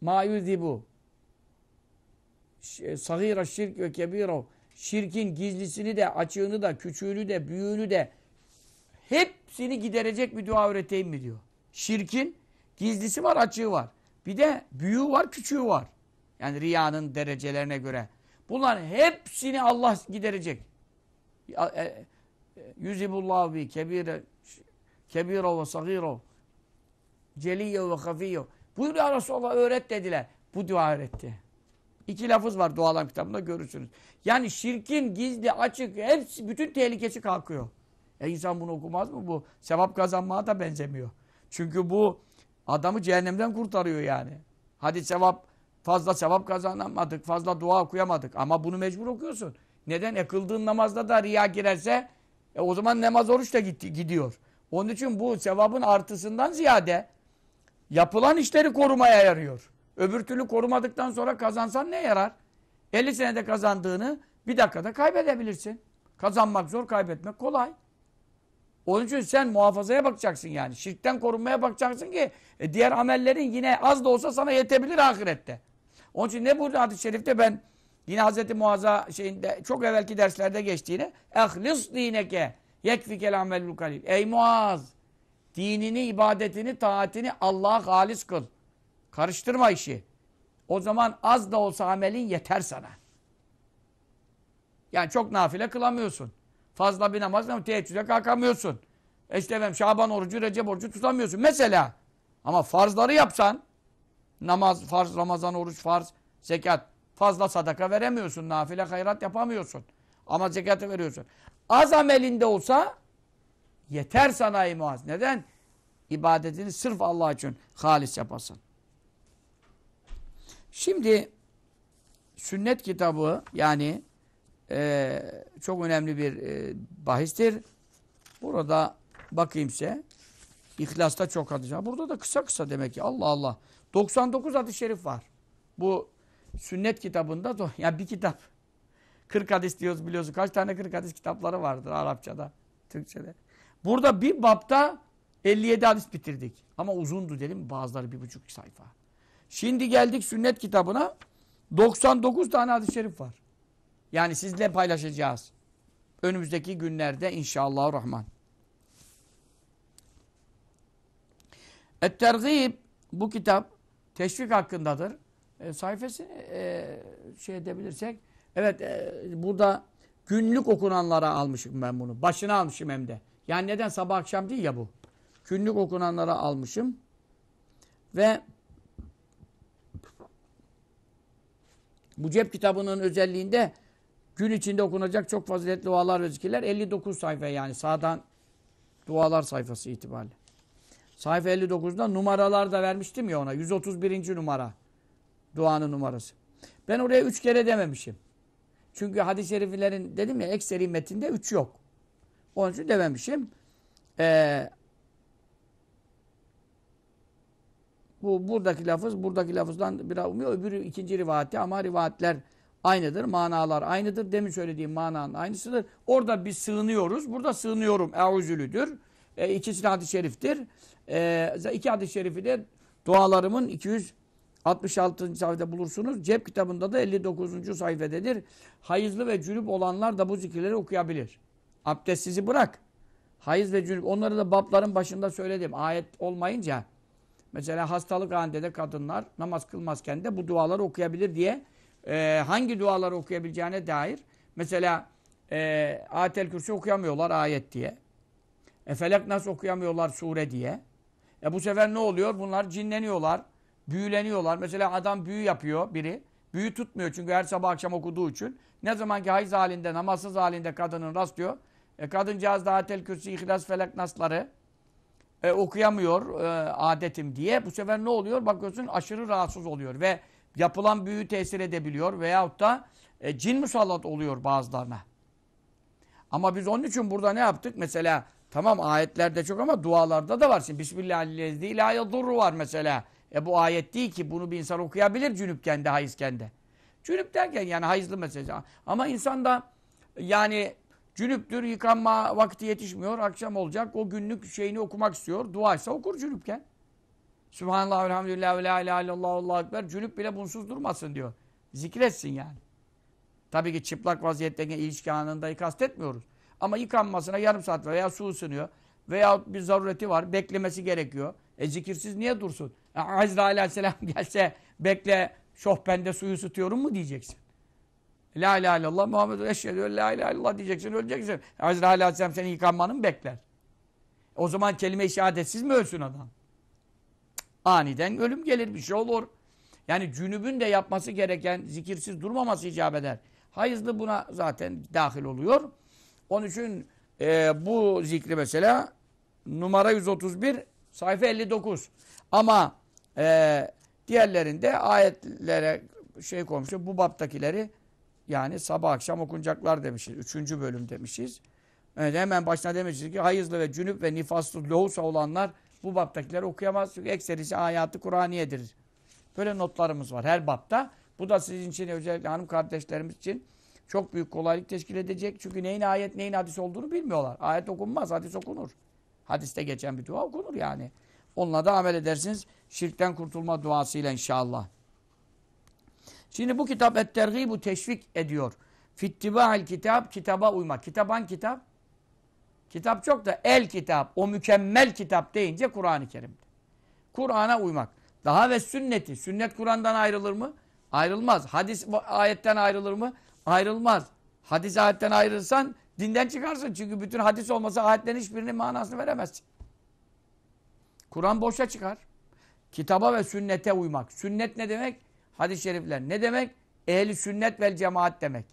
[SPEAKER 2] Ma yuzibu Sahira şirk ve kebira Şirkin gizlisini de, açığını da, küçüğünü de, büyüğünü de hepsini giderecek bir dua öğreteyim mi diyor. Şirkin gizlisi var, açığı var. Bir de büyüğü var, küçüğü var. Yani riyanın derecelerine göre. Bunların hepsini Allah giderecek. E, e, yüzibullahu bi kebire kebiro ve sagiro celiye ve hafiyo. Buyur ya Resulallah öğret dediler. Bu dua öğretti. İki lafız var dualam kitabında görürsünüz. Yani şirkin gizli, açık, hepsi bütün tehlikesi kalkıyor. E insan bunu okumaz mı? Bu sevap kazanmaya da benzemiyor. Çünkü bu adamı cehennemden kurtarıyor yani. Hadi sevap, fazla sevap kazanamadık, fazla dua okuyamadık. Ama bunu mecbur okuyorsun. Neden? E kıldığın namazda da riya girerse e o zaman namaz oruç da gitti, gidiyor. Onun için bu sevabın artısından ziyade yapılan işleri korumaya yarıyor. Öbür türlü korumadıktan sonra kazansan ne yarar? 50 senede kazandığını bir dakikada kaybedebilirsin. Kazanmak zor, kaybetmek kolay. Onun için sen muhafazaya bakacaksın yani. Şirkten korunmaya bakacaksın ki e, diğer amellerin yine az da olsa sana yetebilir ahirette. Onun için ne burada hadis-i şerifte ben yine Hz. Muaz'a şeyinde çok evvelki derslerde geçtiğine ehlis dineke yekfikel amellul kalil. Ey Muaz dinini, ibadetini, taatini Allah'a halis kıl. Karıştırma işi. O zaman az da olsa amelin yeter sana. Yani çok nafile kılamıyorsun. Fazla bir namaz ama teheccüde kalkamıyorsun. E işte efendim Şaban orucu, Recep orucu tutamıyorsun. Mesela. Ama farzları yapsan, namaz, farz, Ramazan, oruç, farz, zekat, fazla sadaka veremiyorsun. Nafile hayrat yapamıyorsun. Ama zekatı veriyorsun. Az amelinde olsa yeter sana imaz. Neden? İbadetini sırf Allah için halis yapasın. Şimdi sünnet kitabı yani e, çok önemli bir e, bahistir. Burada bakayım size. İhlas'ta çok hadis Burada da kısa kısa demek ki. Allah Allah. 99 hadis-i şerif var. Bu sünnet kitabında da yani bir kitap. 40 hadis diyoruz biliyorsun. Kaç tane 40 hadis kitapları vardır Arapçada, Türkçede. Burada bir bapta 57 hadis bitirdik. Ama uzundu dedim bazıları bir buçuk sayfa. Şimdi geldik sünnet kitabına. 99 tane hadis-i şerif var. Yani sizle paylaşacağız. Önümüzdeki günlerde inşallah rahman. et bu kitap teşvik hakkındadır. E, sayfasını e, şey edebilirsek. Evet e, burada günlük okunanlara almışım ben bunu. Başına almışım hem de. Yani neden sabah akşam değil ya bu. Günlük okunanlara almışım. Ve Bu cep kitabının özelliğinde gün içinde okunacak çok faziletli dualar ve zikirler 59 sayfa yani sağdan dualar sayfası itibariyle. Sayfa 59'da numaralar da vermiştim ya ona. 131. numara. Duanın numarası. Ben oraya üç kere dememişim. Çünkü hadis-i şeriflerin dedim ya ekseri metinde üç yok. Onun için dememişim. Ee, bu buradaki lafız buradaki lafızdan biraz umuyor. Öbürü ikinci rivayette ama rivayetler aynıdır. Manalar aynıdır. Demin söylediğim mananın aynısıdır. Orada biz sığınıyoruz. Burada sığınıyorum. Euzülüdür. E, ikisi de hadis-i şeriftir. E, iki hadis-i şerifi de dualarımın 266. sayfada bulursunuz. Cep kitabında da 59. sayfededir Hayızlı ve cünüp olanlar da bu zikirleri okuyabilir. Abdest sizi bırak. Hayız ve cünüp. Onları da babların başında söyledim. Ayet olmayınca Mesela hastalık halinde de kadınlar namaz kılmazken de bu duaları okuyabilir diye e, hangi duaları okuyabileceğine dair mesela e, Ayetel Kürsi okuyamıyorlar ayet diye. E, Felak nasıl okuyamıyorlar sure diye. E, bu sefer ne oluyor? Bunlar cinleniyorlar, büyüleniyorlar. Mesela adam büyü yapıyor biri. Büyü tutmuyor çünkü her sabah akşam okuduğu için. Ne zaman ki hayız halinde, namazsız halinde kadının rastlıyor. E, kadıncağız da Ayetel Kürsi, İhlas, Felak nasları e, okuyamıyor e, adetim diye. Bu sefer ne oluyor? Bakıyorsun aşırı rahatsız oluyor ve yapılan büyü tesir edebiliyor veyahut da e, cin musallat oluyor bazılarına. Ama biz onun için burada ne yaptık? Mesela tamam ayetlerde çok ama dualarda da var. Şimdi Bismillahirrahmanirrahim var mesela. E bu ayet değil ki bunu bir insan okuyabilir cünüpken de hayızken de. Cünüp derken yani hayızlı mesela. Ama insan da yani Cünüptür, yıkanma vakti yetişmiyor, akşam olacak. O günlük şeyini okumak istiyor. duaysa okur cünüpken. Subhanallah, elhamdülillah, ve la ilahe illallah, Allah ekber. Cünüp bile bunsuz durmasın diyor. Zikretsin yani. Tabii ki çıplak vaziyetteki ilişki anında kastetmiyoruz. Ama yıkanmasına yarım saat veya su ısınıyor. Veya bir zarureti var, beklemesi gerekiyor. E zikirsiz niye dursun? E, Azrail aleyhisselam (laughs) gelse bekle şohbende suyu ısıtıyorum mu diyeceksin. La ilahe illallah Muhammed eşhedü la ilahe illallah diyeceksin öleceksin. Hazreti Ali Aleyhisselam senin yıkanmanı mı bekler? O zaman kelime-i şehadetsiz mi ölsün adam? Aniden ölüm gelir bir şey olur. Yani cünübün de yapması gereken zikirsiz durmaması icap eder. Hayızlı buna zaten dahil oluyor. Onun için e, bu zikri mesela numara 131 sayfa 59. Ama e, diğerlerinde ayetlere şey koymuşlar. Bu baptakileri yani sabah akşam okunacaklar demişiz. Üçüncü bölüm demişiz. Evet, hemen başına demişiz ki hayızlı ve cünüp ve nifassız lohusa olanlar bu baptakileri okuyamaz. Çünkü ekserisi hayatı Kur'aniyedir. Böyle notlarımız var her bapta. Bu da sizin için özellikle hanım kardeşlerimiz için çok büyük kolaylık teşkil edecek. Çünkü neyin ayet neyin hadis olduğunu bilmiyorlar. Ayet okunmaz, hadis okunur. Hadiste geçen bir dua okunur yani. Onunla da amel edersiniz. Şirkten kurtulma duasıyla inşallah. Şimdi bu kitap bu teşvik ediyor. Fittiba'il kitap, kitaba uymak. Kitaban kitap. Kitap çok da el kitap, o mükemmel kitap deyince Kur'an-ı Kerim'dir. Kur'an'a uymak. Daha ve sünneti. Sünnet Kur'an'dan ayrılır mı? Ayrılmaz. Hadis ayetten ayrılır mı? Ayrılmaz. Hadis ayetten ayrılsan dinden çıkarsın. Çünkü bütün hadis olmasa ayetlerin hiçbirinin manasını veremezsin. Kur'an boşa çıkar. Kitaba ve sünnete uymak. Sünnet ne demek? Hadis-i şerifler ne demek? Ehli sünnet vel cemaat demek.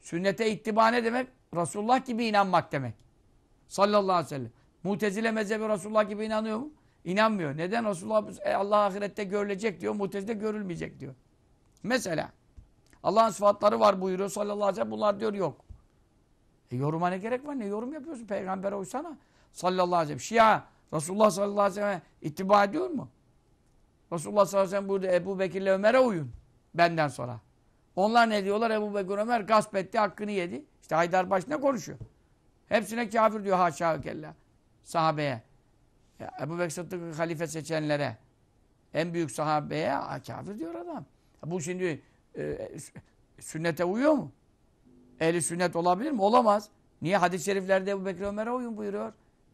[SPEAKER 2] Sünnete ittiba ne demek? Resulullah gibi inanmak demek. Sallallahu aleyhi ve sellem. Mutezile mezhebi Resulullah gibi inanıyor mu? İnanmıyor. Neden? Resulullah e, Allah ahirette görülecek diyor. Mutezile görülmeyecek diyor. Mesela Allah'ın sıfatları var buyuruyor sallallahu aleyhi ve sellem. Bunlar diyor yok. E, yoruma ne gerek var? Ne yorum yapıyorsun? Peygamber'e uysana. Sallallahu aleyhi ve sellem. Şia Resulullah sallallahu aleyhi ve sellem ittiba ediyor mu? Resulullah sallallahu aleyhi ve sellem buyurdu Ebu Bekir'le Ömer'e uyun benden sonra. Onlar ne diyorlar? Ebu Bekir Ömer gasp etti, hakkını yedi. İşte baş ne konuşuyor? Hepsine kafir diyor haşa kella. Sahabeye. E, Ebu Bekir Sıddık'ı halife seçenlere. En büyük sahabeye kafir diyor adam. Bu şimdi e, sünnete uyuyor mu? Ehli sünnet olabilir mi? Olamaz. Niye? Hadis-i şeriflerde Ebu Bekir Ömer'e uyun buyuruyor.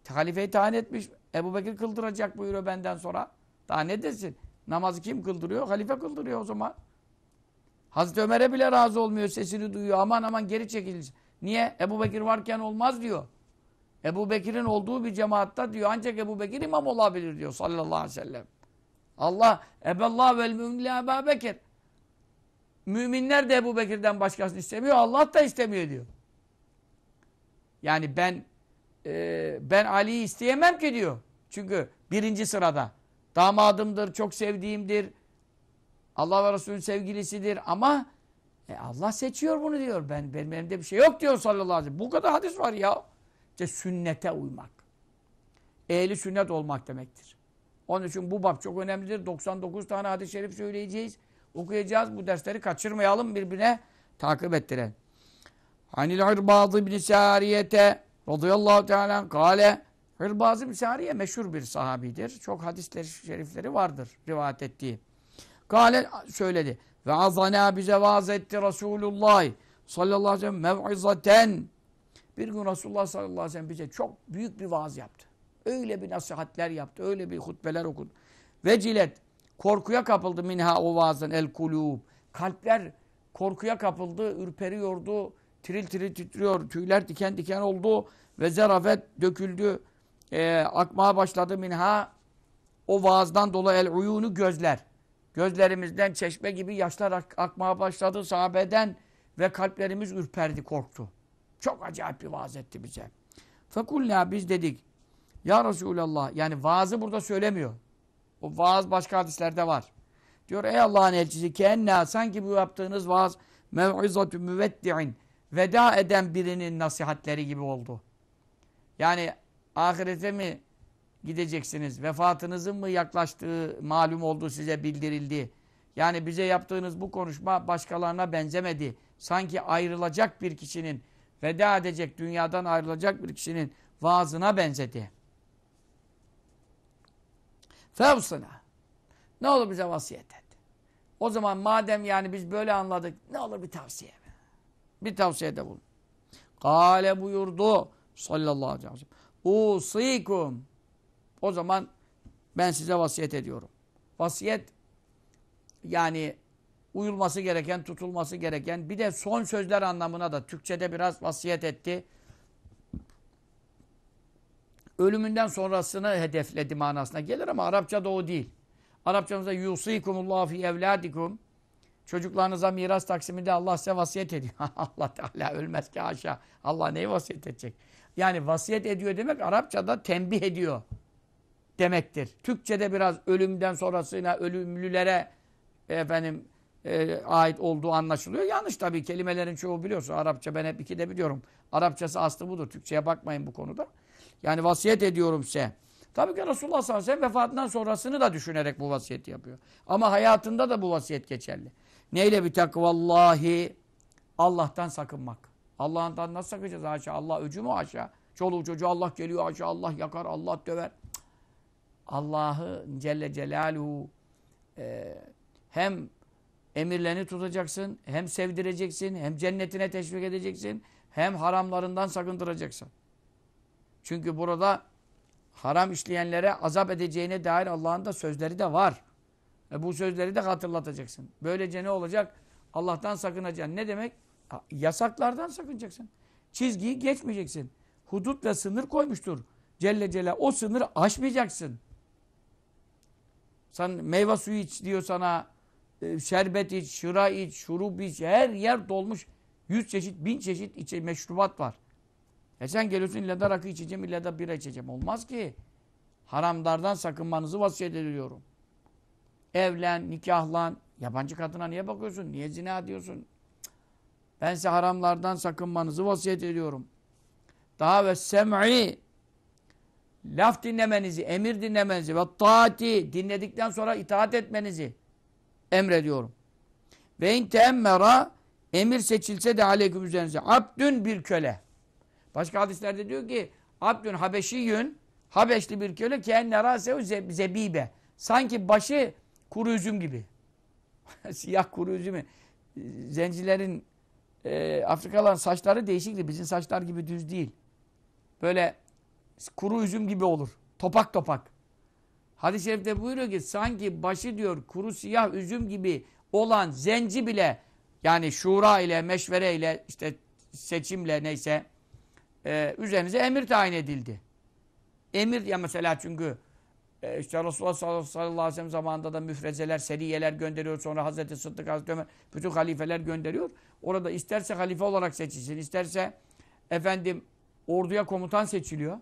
[SPEAKER 2] Halifeyi tayin etmiş. Ebu Bekir kıldıracak buyuruyor benden sonra. Daha ne desin? Namazı kim kıldırıyor? Halife kıldırıyor o zaman. Hazreti Ömer'e bile razı olmuyor. Sesini duyuyor. Aman aman geri çekilin. Niye? Ebu Bekir varken olmaz diyor. Ebu Bekir'in olduğu bir cemaatta diyor. Ancak Ebu Bekir imam olabilir diyor sallallahu aleyhi ve sellem. Allah eballah vel müminle Ebu Bekir. Müminler de Ebu Bekir'den başkasını istemiyor. Allah da istemiyor diyor. Yani ben e, ben Ali'yi isteyemem ki diyor. Çünkü birinci sırada damadımdır, çok sevdiğimdir. Allah ve Resulü'nün sevgilisidir ama e, Allah seçiyor bunu diyor. Ben benim elimde bir şey yok diyor sallallahu aleyhi ve sellem. Bu kadar hadis var ya. İşte sünnete uymak. Ehli sünnet olmak demektir. Onun için bu bab çok önemlidir. 99 tane hadis-i şerif söyleyeceğiz. Okuyacağız. Bu dersleri kaçırmayalım birbirine takip ettirelim. Anil Irbad ibn Sariyete radıyallahu teala kale Hırbaz bin Sariye meşhur bir sahabidir. Çok hadisleri şerifleri vardır rivayet ettiği. Gale söyledi. Ve azana bize vaaz etti Resulullah sallallahu aleyhi ve sellem Bir gün Resulullah sallallahu aleyhi ve sellem bize çok büyük bir vaaz yaptı. Öyle bir nasihatler yaptı. Öyle bir hutbeler okudu. Ve cilet korkuya kapıldı minha o vaazdan el kulub. Kalpler korkuya kapıldı, ürperiyordu, tiril tiril titriyor, tüyler diken diken oldu ve zarafet döküldü e, akmaya başladı minha o vaazdan dolayı el uyunu gözler. Gözlerimizden çeşme gibi yaşlar ak akmaya başladı sahabeden ve kalplerimiz ürperdi, korktu. Çok acayip bir vaaz etti bize. Fekulna biz dedik. Ya Resulallah yani vaazı burada söylemiyor. O vaaz başka hadislerde var. Diyor ey Allah'ın elçisi keenna sanki bu yaptığınız vaaz mev'izatü müveddi'in veda eden birinin nasihatleri gibi oldu. Yani ahirete mi gideceksiniz? Vefatınızın mı yaklaştığı malum oldu size bildirildi. Yani bize yaptığınız bu konuşma başkalarına benzemedi. Sanki ayrılacak bir kişinin, veda edecek, dünyadan ayrılacak bir kişinin vaazına benzedi. Fevsına. Ne olur bize vasiyet et. O zaman madem yani biz böyle anladık, ne olur bir tavsiye. Bir tavsiyede bulun. Kale buyurdu sallallahu aleyhi ve sellem. Usikum. O zaman ben size vasiyet ediyorum. Vasiyet yani uyulması gereken, tutulması gereken bir de son sözler anlamına da Türkçe'de biraz vasiyet etti. Ölümünden sonrasını hedefledi manasına gelir ama Arapça'da o değil. Arapçamızda yusikumullahu fi evladikum Çocuklarınıza miras taksiminde Allah size vasiyet ediyor. (laughs) Allah Teala ölmez ki aşağı. Allah neyi vasiyet edecek? Yani vasiyet ediyor demek Arapçada tembih ediyor demektir. Türkçe'de biraz ölümden sonrasına ölümlülere efendim e, ait olduğu anlaşılıyor. Yanlış tabii kelimelerin çoğu biliyorsun. Arapça ben hep iki de biliyorum. Arapçası aslı budur. Türkçe'ye bakmayın bu konuda. Yani vasiyet ediyorum size. Tabii ki Resulullah sallallahu aleyhi ve sellem vefatından sonrasını da düşünerek bu vasiyeti yapıyor. Ama hayatında da bu vasiyet geçerli. Neyle bir takvallahi Allah'tan sakınmak. Allah'tan nasıl sakacağız aşağı? Allah öcü mü aşağı? Çoluk çocuğu Allah geliyor aşağı. Allah yakar, Allah döver. Allah'ı Celle Celaluhu e, hem emirlerini tutacaksın, hem sevdireceksin, hem cennetine teşvik edeceksin, hem haramlarından sakındıracaksın. Çünkü burada haram işleyenlere azap edeceğine dair Allah'ın da sözleri de var. E bu sözleri de hatırlatacaksın. Böylece ne olacak? Allah'tan sakınacaksın. Ne demek? Yasaklardan sakınacaksın. Çizgiyi geçmeyeceksin. hudutla sınır koymuştur. Celle celle o sınırı aşmayacaksın. Sen meyve suyu iç diyor sana, e, şerbet iç, şıra iç, şurup iç, her yer dolmuş. Yüz çeşit, bin çeşit içe, meşrubat var. E sen geliyorsun illa da rakı içeceğim, illa da bira içeceğim. Olmaz ki. Haramlardan sakınmanızı vasiyet ediyorum. Evlen, nikahlan, yabancı kadına niye bakıyorsun, niye zina diyorsun, ben size haramlardan sakınmanızı vasiyet ediyorum. Daha ve sem'i laf dinlemenizi, emir dinlemenizi ve taati dinledikten sonra itaat etmenizi emrediyorum. Ve in teemmera emir seçilse de aleyküm üzerinize abdün bir köle. Başka hadislerde diyor ki abdün habeşiyün Habeşli bir köle keenne rasehu zebibe. Sanki başı kuru üzüm gibi. (laughs) Siyah kuru üzümü zencilerin e, Afrikalıların saçları değişikti. Bizim saçlar gibi düz değil. Böyle kuru üzüm gibi olur. Topak topak. Hadis-i şerifte buyuruyor ki sanki başı diyor kuru siyah üzüm gibi olan zenci bile yani şura ile meşvere ile işte seçimle neyse e, üzerinize emir tayin edildi. Emir ya mesela çünkü e işte Resulullah sallallahu aleyhi ve sellem zamanında da müfrezeler, seriyeler gönderiyor. Sonra Hazreti Sıddık, Hazreti Ömer bütün halifeler gönderiyor. Orada isterse halife olarak seçilsin, isterse efendim orduya komutan seçiliyor.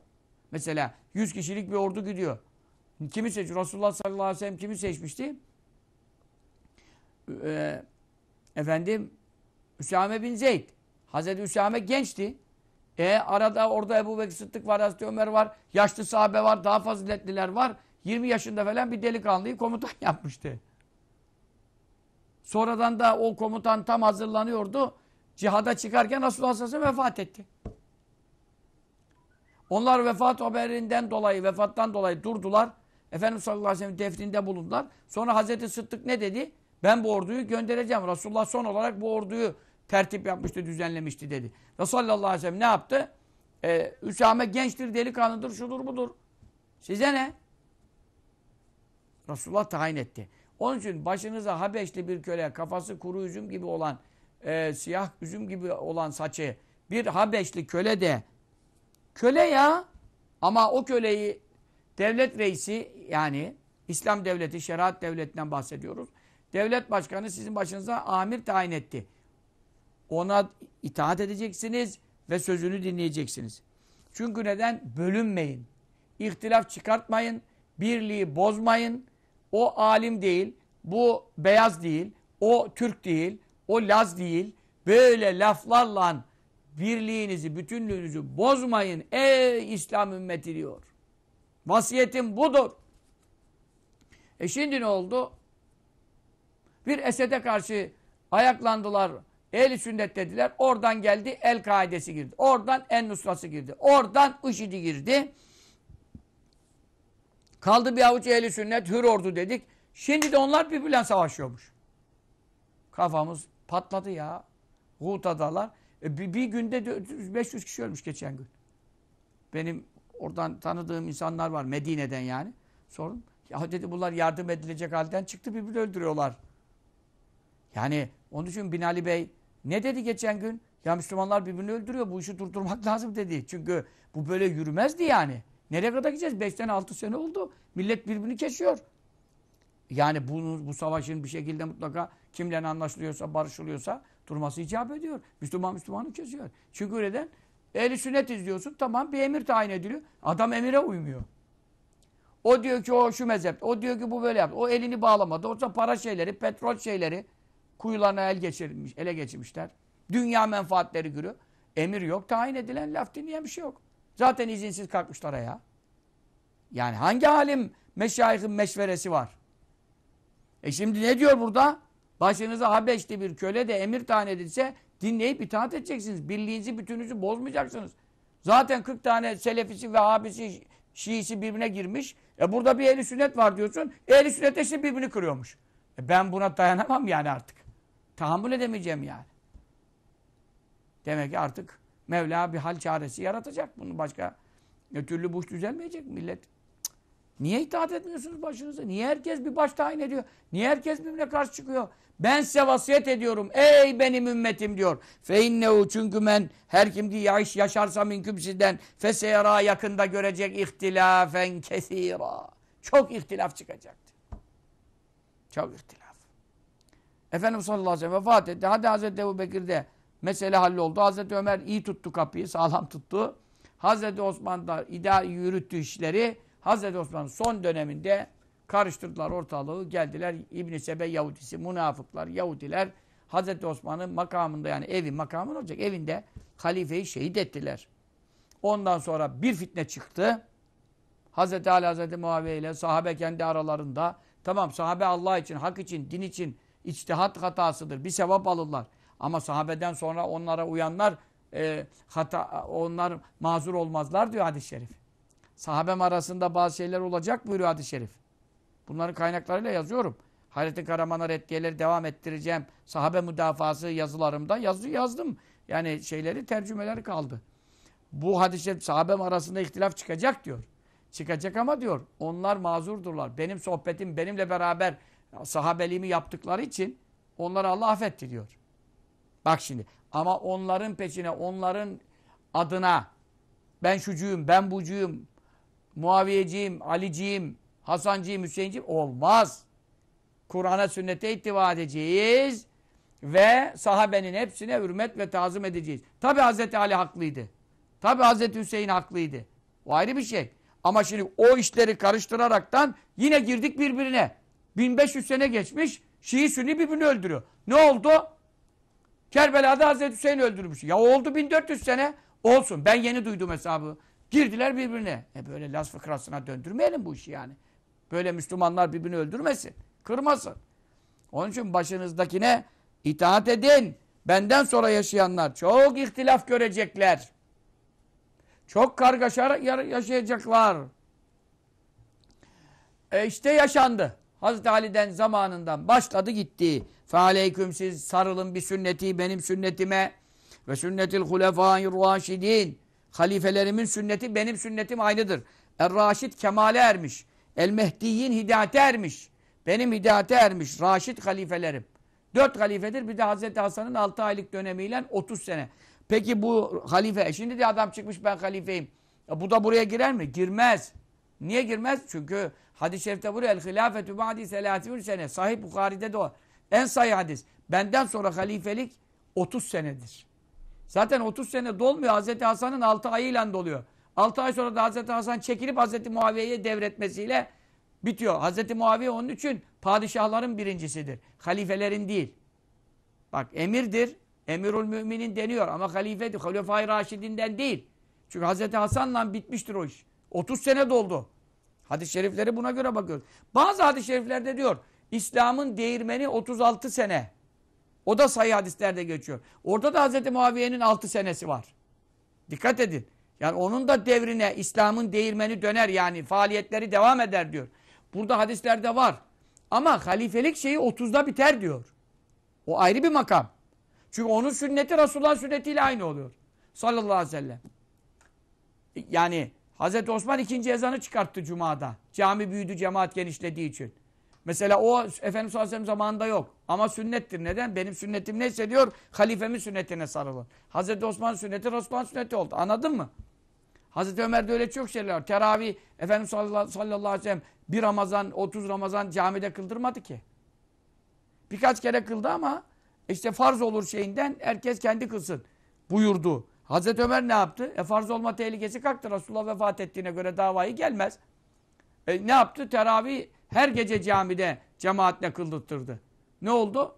[SPEAKER 2] Mesela 100 kişilik bir ordu gidiyor. Kimi seçiyor? Resulullah sallallahu aleyhi ve sellem kimi seçmişti? Ee, efendim Üsame bin Zeyd. Hazreti Üsame gençti. E arada orada Ebu Bekir Sıddık var, Hazreti Ömer var, yaşlı sahabe var, daha faziletliler var. 20 yaşında falan bir delikanlıyı komutan (laughs) yapmıştı. Sonradan da o komutan tam hazırlanıyordu. Cihada çıkarken Resulullah sallallahu aleyhi ve sellem vefat etti. Onlar vefat haberinden dolayı, vefattan dolayı durdular. Efendimiz sallallahu aleyhi ve sellem defninde bulundular. Sonra Hazreti Sıddık ne dedi? Ben bu orduyu göndereceğim. Resulullah son olarak bu orduyu tertip yapmıştı, düzenlemişti dedi. Ve sallallahu aleyhi ve sellem ne yaptı? Ee, Üsame gençtir, delikanlıdır, şudur budur. Size ne? Resulullah tayin etti. Onun için başınıza Habeşli bir köle, kafası kuru üzüm gibi olan, e, siyah üzüm gibi olan saçı bir Habeşli köle de köle ya ama o köleyi devlet reisi yani İslam devleti, şeriat devletinden bahsediyoruz. Devlet başkanı sizin başınıza amir tayin etti. Ona itaat edeceksiniz ve sözünü dinleyeceksiniz. Çünkü neden? Bölünmeyin. İhtilaf çıkartmayın. Birliği bozmayın. O alim değil. Bu beyaz değil. O Türk değil. O Laz değil. Böyle laflarla birliğinizi, bütünlüğünüzü bozmayın. Ey İslam ümmeti diyor. Vasiyetim budur. E şimdi ne oldu? Bir Esed'e karşı ayaklandılar. Ehli sünnet dediler. Oradan geldi El Kaidesi girdi. Oradan En Nusrası girdi. Oradan IŞİD'i girdi. Kaldı bir avuç ehli sünnet hür ordu dedik. Şimdi de onlar birbirle savaşıyormuş. Kafamız patladı ya. Hut E, bir, bir günde 500 kişi ölmüş geçen gün. Benim oradan tanıdığım insanlar var. Medine'den yani. Sordum. Ya dedi bunlar yardım edilecek halden çıktı birbirini öldürüyorlar. Yani onun için Binali Bey ne dedi geçen gün? Ya Müslümanlar birbirini öldürüyor. Bu işi durdurmak (laughs) lazım dedi. Çünkü bu böyle yürümezdi yani. Nereye kadar gideceğiz? Beş sene altı sene oldu. Millet birbirini kesiyor. Yani bu, bu savaşın bir şekilde mutlaka kimle anlaşılıyorsa, barışılıyorsa durması icap ediyor. Müslüman Müslümanı kesiyor. Çünkü öyleden ehli sünnet izliyorsun. Tamam bir emir tayin ediliyor. Adam emire uymuyor. O diyor ki o şu mezhep. O diyor ki bu böyle yaptı. O elini bağlamadı. Oysa para şeyleri, petrol şeyleri. Kuyularına el geçirmiş, ele geçirmişler. Dünya menfaatleri gürü. Emir yok, tayin edilen laf dinleyen bir şey yok. Zaten izinsiz kalkmışlar ayağa. Yani hangi halim meşayihin meşveresi var? E şimdi ne diyor burada? Başınıza Habeşli bir köle de emir tayin edilse dinleyip itaat edeceksiniz. Birliğinizi, bütününüzü bozmayacaksınız. Zaten 40 tane selefisi, ve vehhabisi, şiisi birbirine girmiş. E burada bir eli sünnet var diyorsun. Ehli sünnet de birbirini kırıyormuş. E ben buna dayanamam yani artık. Tahammül edemeyeceğim yani. Demek ki artık Mevla bir hal çaresi yaratacak. Bunu başka e, türlü bu düzelmeyecek millet. Niye itaat etmiyorsunuz başınıza? Niye herkes bir baş tayin ediyor? Niye herkes birbirine karşı çıkıyor? Ben size vasiyet ediyorum. Ey benim ümmetim diyor. Fe innehu çünkü ben her kim ki yaş yaşarsa minküm sizden feseyara yakında görecek ihtilafen kesira. Çok ihtilaf çıkacaktı. Çok ihtilaf. Efendim sallallahu aleyhi ve sellem vefat etti. Hadi Hazreti Ebu Bekir'de mesele halloldu. Hazreti Ömer iyi tuttu kapıyı, sağlam tuttu. Hazreti Osman da idare yürüttü işleri. Hazreti Osman'ın son döneminde karıştırdılar ortalığı. Geldiler İbn-i Sebe Yahudisi, münafıklar, Yahudiler. Hazreti Osman'ın makamında yani evi makamın olacak evinde halifeyi şehit ettiler. Ondan sonra bir fitne çıktı. Hazreti Ali Hazreti Muaviye ile sahabe kendi aralarında tamam sahabe Allah için, hak için, din için içtihat hatasıdır. Bir sevap alırlar. Ama sahabeden sonra onlara uyanlar e, hata, onlar mazur olmazlar diyor hadis-i şerif. Sahabem arasında bazı şeyler olacak buyuruyor hadis-i şerif. Bunların kaynaklarıyla yazıyorum. Hayrettin Karaman'a reddiyeleri devam ettireceğim. Sahabe müdafası yazılarımda yazı yazdım. Yani şeyleri, tercümeleri kaldı. Bu hadis-i sahabem arasında ihtilaf çıkacak diyor. Çıkacak ama diyor onlar mazurdurlar. Benim sohbetim benimle beraber sahabeliğimi yaptıkları için onları Allah affetti diyor. Bak şimdi ama onların peşine onların adına ben şucuyum, ben bucuyum, Muaviyeciyim, Aliciyim, Hasancıyım, Hüseyinciyim olmaz. Kur'an'a sünnete ittiva edeceğiz ve sahabenin hepsine hürmet ve tazım edeceğiz. Tabi Hazreti Ali haklıydı. Tabi Hazreti Hüseyin haklıydı. O ayrı bir şey. Ama şimdi o işleri karıştıraraktan yine girdik birbirine. 1500 sene geçmiş Şii Sünni birbirini öldürüyor. Ne oldu? Kerbela'da Hazreti Hüseyin öldürmüş. Ya oldu 1400 sene. Olsun ben yeni duydum hesabı. Girdiler birbirine. E böyle las fıkrasına döndürmeyelim bu işi yani. Böyle Müslümanlar birbirini öldürmesin. Kırmasın. Onun için başınızdakine itaat edin. Benden sonra yaşayanlar çok ihtilaf görecekler. Çok kargaşa yaşayacaklar. E işte yaşandı. Hazreti Ali'den zamanından başladı gitti. Fealeyküm siz sarılın bir sünneti benim sünnetime ve sünnetil hulefâin raşidin. Halifelerimin sünneti benim sünnetim aynıdır. Er Raşid kemale ermiş. El Mehdi'in hidayete ermiş. Benim hidayete ermiş. Raşid halifelerim. Dört halifedir. Bir de Hazreti Hasan'ın altı aylık dönemiyle 30 sene. Peki bu halife, e şimdi de adam çıkmış ben halifeyim. Ya e bu da buraya girer mi? Girmez. Niye girmez? Çünkü Hadis-i şerifte buraya el hilafetü ba'di selatun sene. Sahih Bukhari'de de o. En sayı hadis. Benden sonra halifelik 30 senedir. Zaten 30 sene dolmuyor. Hazreti Hasan'ın 6 ayıyla doluyor. 6 ay sonra da Hazreti Hasan çekilip Hazreti Muaviye'ye devretmesiyle bitiyor. Hazreti Muaviye onun için padişahların birincisidir. Halifelerin değil. Bak emirdir. Emirül müminin deniyor ama halifedir. Halefai Raşidinden değil. Çünkü Hazreti Hasan'la bitmiştir o iş. 30 sene doldu. Hadis-i şerifleri buna göre bakıyoruz. Bazı hadis-i şeriflerde diyor İslam'ın değirmeni 36 sene. O da sayı hadislerde geçiyor. Orada da Hz. Muaviye'nin 6 senesi var. Dikkat edin. Yani onun da devrine İslam'ın değirmeni döner yani faaliyetleri devam eder diyor. Burada hadislerde var. Ama halifelik şeyi 30'da biter diyor. O ayrı bir makam. Çünkü onun sünneti Resulullah'ın sünnetiyle aynı oluyor. Sallallahu aleyhi ve sellem. Yani Hazreti Osman ikinci ezanı çıkarttı Cuma'da. Cami büyüdü cemaat genişlediği için. Mesela o Efendimiz Aleyhisselam aleyhi ve zamanında yok. Ama sünnettir. Neden? Benim sünnetim neyse diyor halifemin sünnetine sarılın. Hazreti Osman sünneti Resulullah'ın sünneti oldu. Anladın mı? Hazreti Ömer'de öyle çok şeyler. var. Teravih Efendimiz sallallahu aleyhi ve sellem bir Ramazan, 30 Ramazan camide kıldırmadı ki. Birkaç kere kıldı ama işte farz olur şeyinden herkes kendi kılsın buyurdu. Hazreti Ömer ne yaptı? E farz olma tehlikesi kalktı. Resulullah vefat ettiğine göre davayı gelmez. E ne yaptı? Teravih her gece camide cemaatle kıldırttırdı. Ne oldu?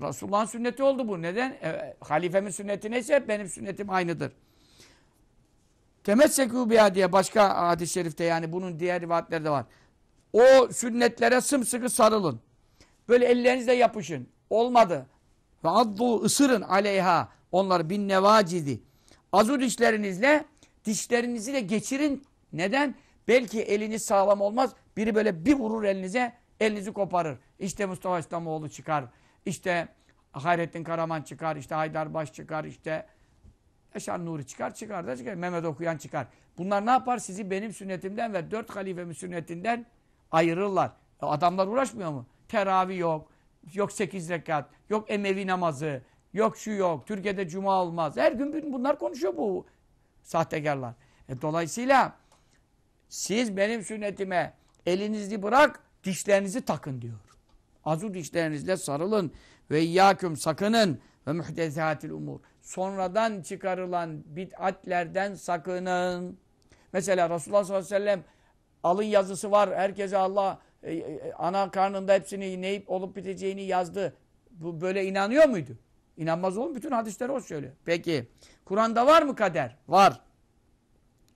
[SPEAKER 2] Resulullah'ın sünneti oldu bu. Neden? E, halifemin sünneti neyse benim sünnetim aynıdır. Temessekû biha diye başka hadis-i şerifte yani bunun diğer rivayetlerde var. O sünnetlere sımsıkı sarılın. Böyle ellerinizle yapışın. Olmadı. Ve addu ısırın aleyha. Onlar bin nevacidi. Azu dişlerinizle dişlerinizi de geçirin. Neden? Belki eliniz sağlam olmaz. Biri böyle bir vurur elinize, elinizi koparır. İşte Mustafa İslamoğlu çıkar. İşte Hayrettin Karaman çıkar. işte Haydarbaş çıkar. İşte, Yaşar Nuri çıkar. Çıkar da çıkar. Mehmet Okuyan çıkar. Bunlar ne yapar? Sizi benim sünnetimden ve dört halifemin sünnetinden ayırırlar. E, adamlar uğraşmıyor mu? Teravi yok. Yok sekiz rekat. Yok emevi namazı. Yok şu yok. Türkiye'de cuma olmaz. Her gün bunlar konuşuyor bu sahtekarlar. E, dolayısıyla siz benim sünnetime elinizi bırak dişlerinizi takın diyor. Azu dişlerinizle sarılın ve yâküm sakının ve mühdesatil umur. Sonradan çıkarılan bid'atlerden sakının. Mesela Resulullah sallallahu aleyhi ve sellem alın yazısı var. Herkese Allah e, e, ana karnında hepsini neyip olup biteceğini yazdı. Bu böyle inanıyor muydu? İnanmaz olun bütün hadisler o söylüyor. Peki Kur'an'da var mı kader? Var.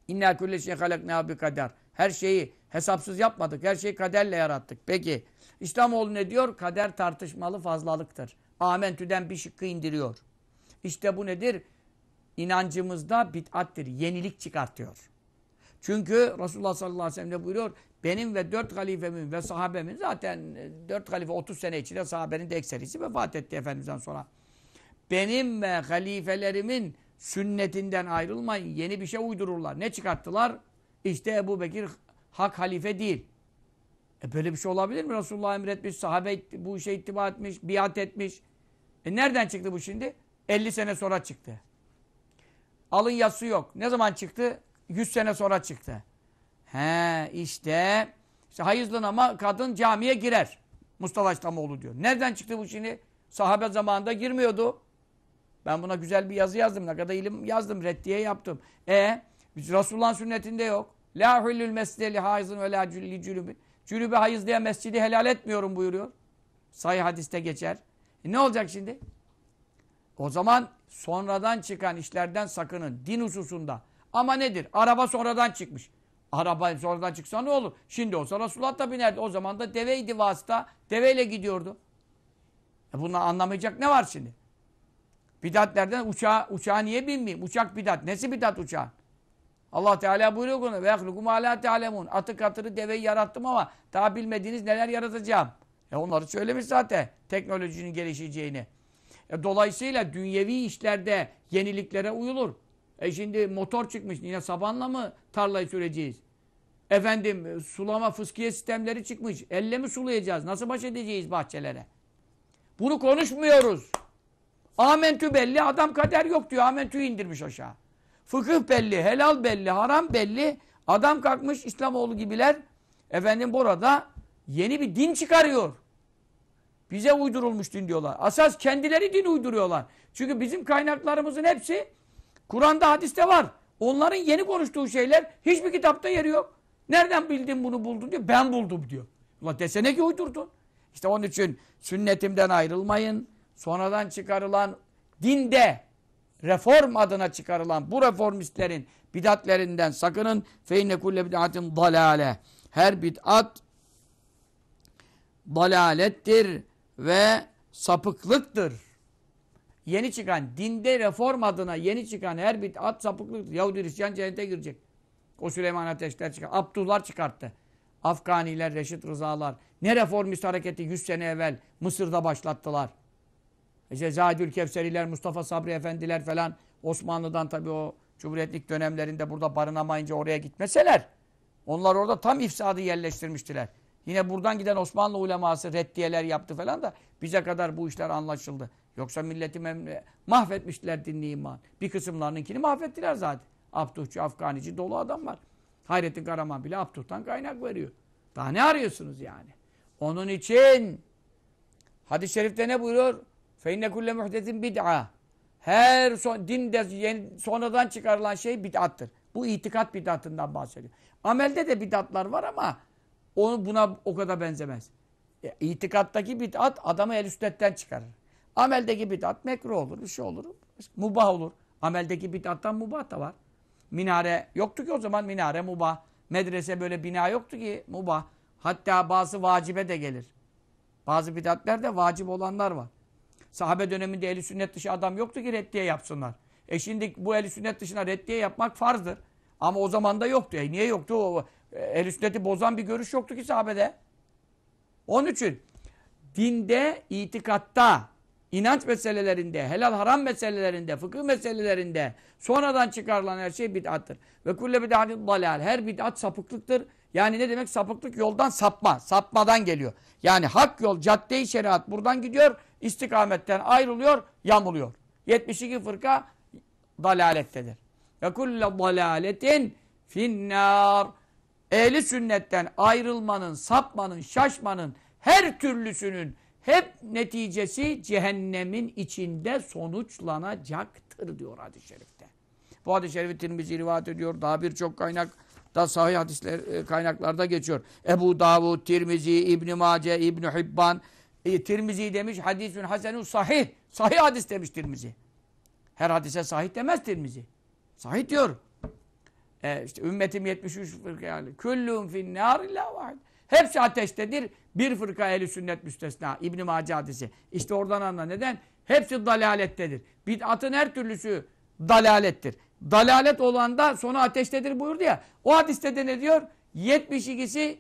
[SPEAKER 2] İnna külle şey ne abi kader. Her şeyi hesapsız yapmadık. Her şeyi kaderle yarattık. Peki İslamoğlu ne diyor? Kader tartışmalı fazlalıktır. Amentü'den bir şıkkı indiriyor. İşte bu nedir? İnancımızda bid'attir. Yenilik çıkartıyor. Çünkü Resulullah sallallahu aleyhi ve sellem de buyuruyor? Benim ve dört halifemin ve sahabemin zaten e, dört halife 30 sene içinde sahabenin de ekserisi vefat etti Efendimiz'den sonra benim ve halifelerimin sünnetinden ayrılmayın. Yeni bir şey uydururlar. Ne çıkarttılar? İşte Ebu Bekir hak halife değil. E böyle bir şey olabilir mi? Resulullah emretmiş, sahabe bu işe ittiba etmiş, biat etmiş. E nereden çıktı bu şimdi? 50 sene sonra çıktı. Alın yası yok. Ne zaman çıktı? 100 sene sonra çıktı. He işte, işte hayızlı ama kadın camiye girer. Mustafa İslamoğlu diyor. Nereden çıktı bu şimdi? Sahabe zamanında girmiyordu. Ben buna güzel bir yazı yazdım. Ne kadar ilim yazdım. Reddiye yaptım. E Resulullah'ın sünnetinde yok. La hullül mescideli hayızın ve la cülübü. Cülübü hayız diye mescidi helal etmiyorum buyuruyor. Sayı hadiste geçer. E ne olacak şimdi? O zaman sonradan çıkan işlerden sakının. Din hususunda. Ama nedir? Araba sonradan çıkmış. Araba sonradan çıksa ne olur? Şimdi olsa Resulullah da binerdi. O zaman da deveydi vasıta. Deveyle gidiyordu. E bunu anlamayacak ne var şimdi? Bidatlerden uçağa, uçağa niye binmeyeyim? Uçak bidat. Nesi bidat uçağın? Allah Teala buyuruyor bunu. Ve yahlukum ala tealemun. Atı katırı deveyi yarattım ama daha bilmediğiniz neler yaratacağım. E onları söylemiş zaten. Teknolojinin gelişeceğini. E dolayısıyla dünyevi işlerde yeniliklere uyulur. E şimdi motor çıkmış. Yine sabanla mı tarlayı süreceğiz? Efendim e, sulama fıskiye sistemleri çıkmış. Elle mi sulayacağız? Nasıl baş edeceğiz bahçelere? Bunu konuşmuyoruz. Amentü belli, adam kader yok diyor. Amentü indirmiş aşağı. Fıkıh belli, helal belli, haram belli. Adam kalkmış İslamoğlu gibiler. Efendim burada yeni bir din çıkarıyor. Bize uydurulmuş din diyorlar. Asas kendileri din uyduruyorlar. Çünkü bizim kaynaklarımızın hepsi Kur'an'da hadiste var. Onların yeni konuştuğu şeyler hiçbir kitapta yeri yok. Nereden bildin bunu buldun diyor. Ben buldum diyor. Ulan desene ki uydurdun. İşte onun için sünnetimden ayrılmayın sonradan çıkarılan dinde reform adına çıkarılan bu reformistlerin bidatlerinden sakının. Feinne kulle bid'atin dalale. Her bid'at dalalettir ve sapıklıktır. Yeni çıkan, dinde reform adına yeni çıkan her bid'at sapıklıktır. Yahudi Hristiyan cennete girecek. O Süleyman Ateşler çıkar. Abdullah çıkarttı. Afganiler, Reşit Rızalar. Ne reformist hareketi 100 sene evvel Mısır'da başlattılar. İşte Zahidül Kevseriler, Mustafa Sabri Efendiler falan Osmanlı'dan tabii o Cumhuriyetlik dönemlerinde burada barınamayınca oraya gitmeseler onlar orada tam ifsadı yerleştirmiştiler. Yine buradan giden Osmanlı uleması reddiyeler yaptı falan da bize kadar bu işler anlaşıldı. Yoksa milleti mahvetmiştiler dinli iman. Bir kısımlarınınkini mahvettiler zaten. Abduhçu, Afganici dolu adam var. Hayrettin Karaman bile Abduh'tan kaynak veriyor. Daha ne arıyorsunuz yani? Onun için hadis-i şerifte ne buyuruyor? Fe inne kulle muhdetin bid'a. Her son, dinde yeni, sonradan çıkarılan şey bid'attır. Bu itikat bid'atından bahsediyor. Amelde de bid'atlar var ama onu buna o kadar benzemez. E, itikattaki bid'at adamı el üstetten çıkarır. Ameldeki bid'at mekruh olur, bir şey olur. Mubah olur. Ameldeki bid'attan mubah da var. Minare yoktu ki o zaman minare mubah. Medrese böyle bina yoktu ki mubah. Hatta bazı vacibe de gelir. Bazı bidatlerde de vacip olanlar var. Sahabe döneminde eli sünnet dışı adam yoktu ki reddiye yapsınlar. E şimdi bu eli sünnet dışına reddiye yapmak farzdır. Ama o zaman da yoktu. E niye yoktu? O, e, sünneti bozan bir görüş yoktu ki sahabede. Onun için dinde, itikatta, inanç meselelerinde, helal haram meselelerinde, fıkıh meselelerinde sonradan çıkarılan her şey bid'attır. Ve kulle bid'atin dalal. Her bid'at sapıklıktır yani ne demek sapıklık yoldan sapma. Sapmadan geliyor. Yani hak yol, cadde-i şeriat buradan gidiyor. istikametten ayrılıyor, yamuluyor. 72 fırka dalalettedir. Ve kulle dalaletin finnar Ehli sünnetten ayrılmanın, sapmanın, şaşmanın, her türlüsünün hep neticesi cehennemin içinde sonuçlanacaktır diyor hadis-i şerifte. Bu hadis-i şerifi rivayet ediyor. Daha birçok kaynak da sahih hadisler e, kaynaklarda geçiyor. Ebu Davud, Tirmizi, İbn Mace, İbn Hibban. E, Tirmizi demiş hadisün hasenun sahih. Sahih hadis demiş Tirmizi. Her hadise sahih demez Tirmizi. Sahih diyor. E, işte ümmetim 73 fırka yani. Küllüm finnâr illâ vahid. Hepsi ateştedir. Bir fırka eli sünnet müstesna. İbn Mace hadisi. İşte oradan anla. Neden? Hepsi dalalettedir. Bid'atın her türlüsü dalalettir dalalet olan da sonu ateştedir buyurdu ya. O hadiste de ne diyor? 72'si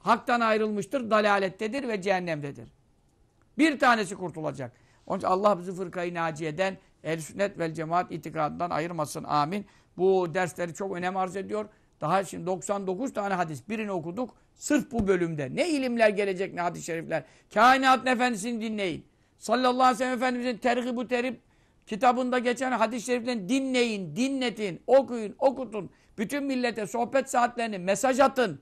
[SPEAKER 2] haktan ayrılmıştır, dalalettedir ve cehennemdedir. Bir tanesi kurtulacak. Onun için Allah bizi fırkayı naciyeden, el sünnet vel cemaat itikadından ayırmasın. Amin. Bu dersleri çok önem arz ediyor. Daha şimdi 99 tane hadis. Birini okuduk. Sırf bu bölümde. Ne ilimler gelecek ne hadis-i şerifler. Kainatın efendisini dinleyin. Sallallahu aleyhi ve sellem Efendimizin terhibu terip Kitabında geçen hadis-i şeriflerini dinleyin, dinletin, okuyun, okutun. Bütün millete sohbet saatlerini mesaj atın.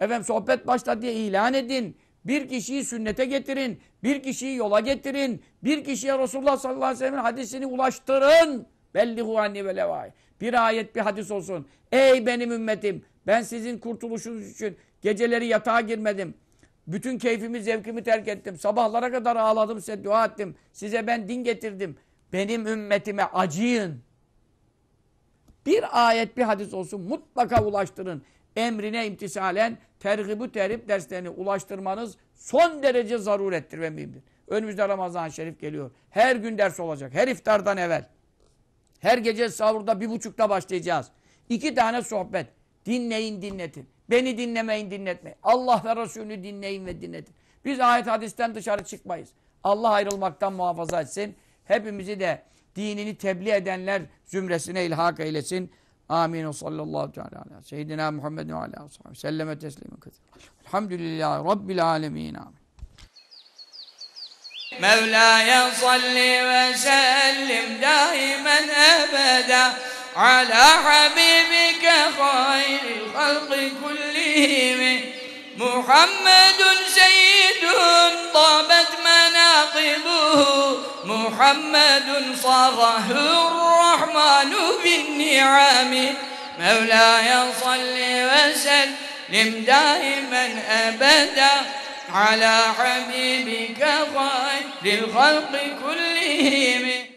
[SPEAKER 2] Efendim sohbet başla diye ilan edin. Bir kişiyi sünnete getirin. Bir kişiyi yola getirin. Bir kişiye Resulullah sallallahu aleyhi ve sellem'in hadisini ulaştırın. Bellihu anni ve levay. Bir ayet bir hadis olsun. Ey benim ümmetim ben sizin kurtuluşunuz için geceleri yatağa girmedim. Bütün keyfimi zevkimi terk ettim. Sabahlara kadar ağladım size dua ettim. Size ben din getirdim. Benim ümmetime acıyın. Bir ayet bir hadis olsun mutlaka ulaştırın. Emrine imtisalen tergibu terip derslerini ulaştırmanız son derece zarurettir ve mühimdir. Önümüzde Ramazan-ı Şerif geliyor. Her gün ders olacak. Her iftardan evvel. Her gece sahurda bir buçukta başlayacağız. İki tane sohbet. Dinleyin dinletin. Beni dinlemeyin dinletmeyin. Allah ve Resulünü dinleyin ve dinletin. Biz ayet hadisten dışarı çıkmayız. Allah ayrılmaktan muhafaza etsin. Hepimizi de dinini tebliğ edenler zümresine ilhak eylesin. Amin. O sallallahu teala ala. Seyyidina Muhammedin ve ala sahibi. Selleme teslimin kıtır. Elhamdülillahi Rabbil alemin. Amin.
[SPEAKER 1] مولاي ve وسلم دائما أبدا Ala حبيبك خير الخلق كلهم محمد سيد طابت مناقبه محمد صاره الرحمن بالنعم مولاي صل وسلم دائما أبدا على حبيبك خير الخلق كلهم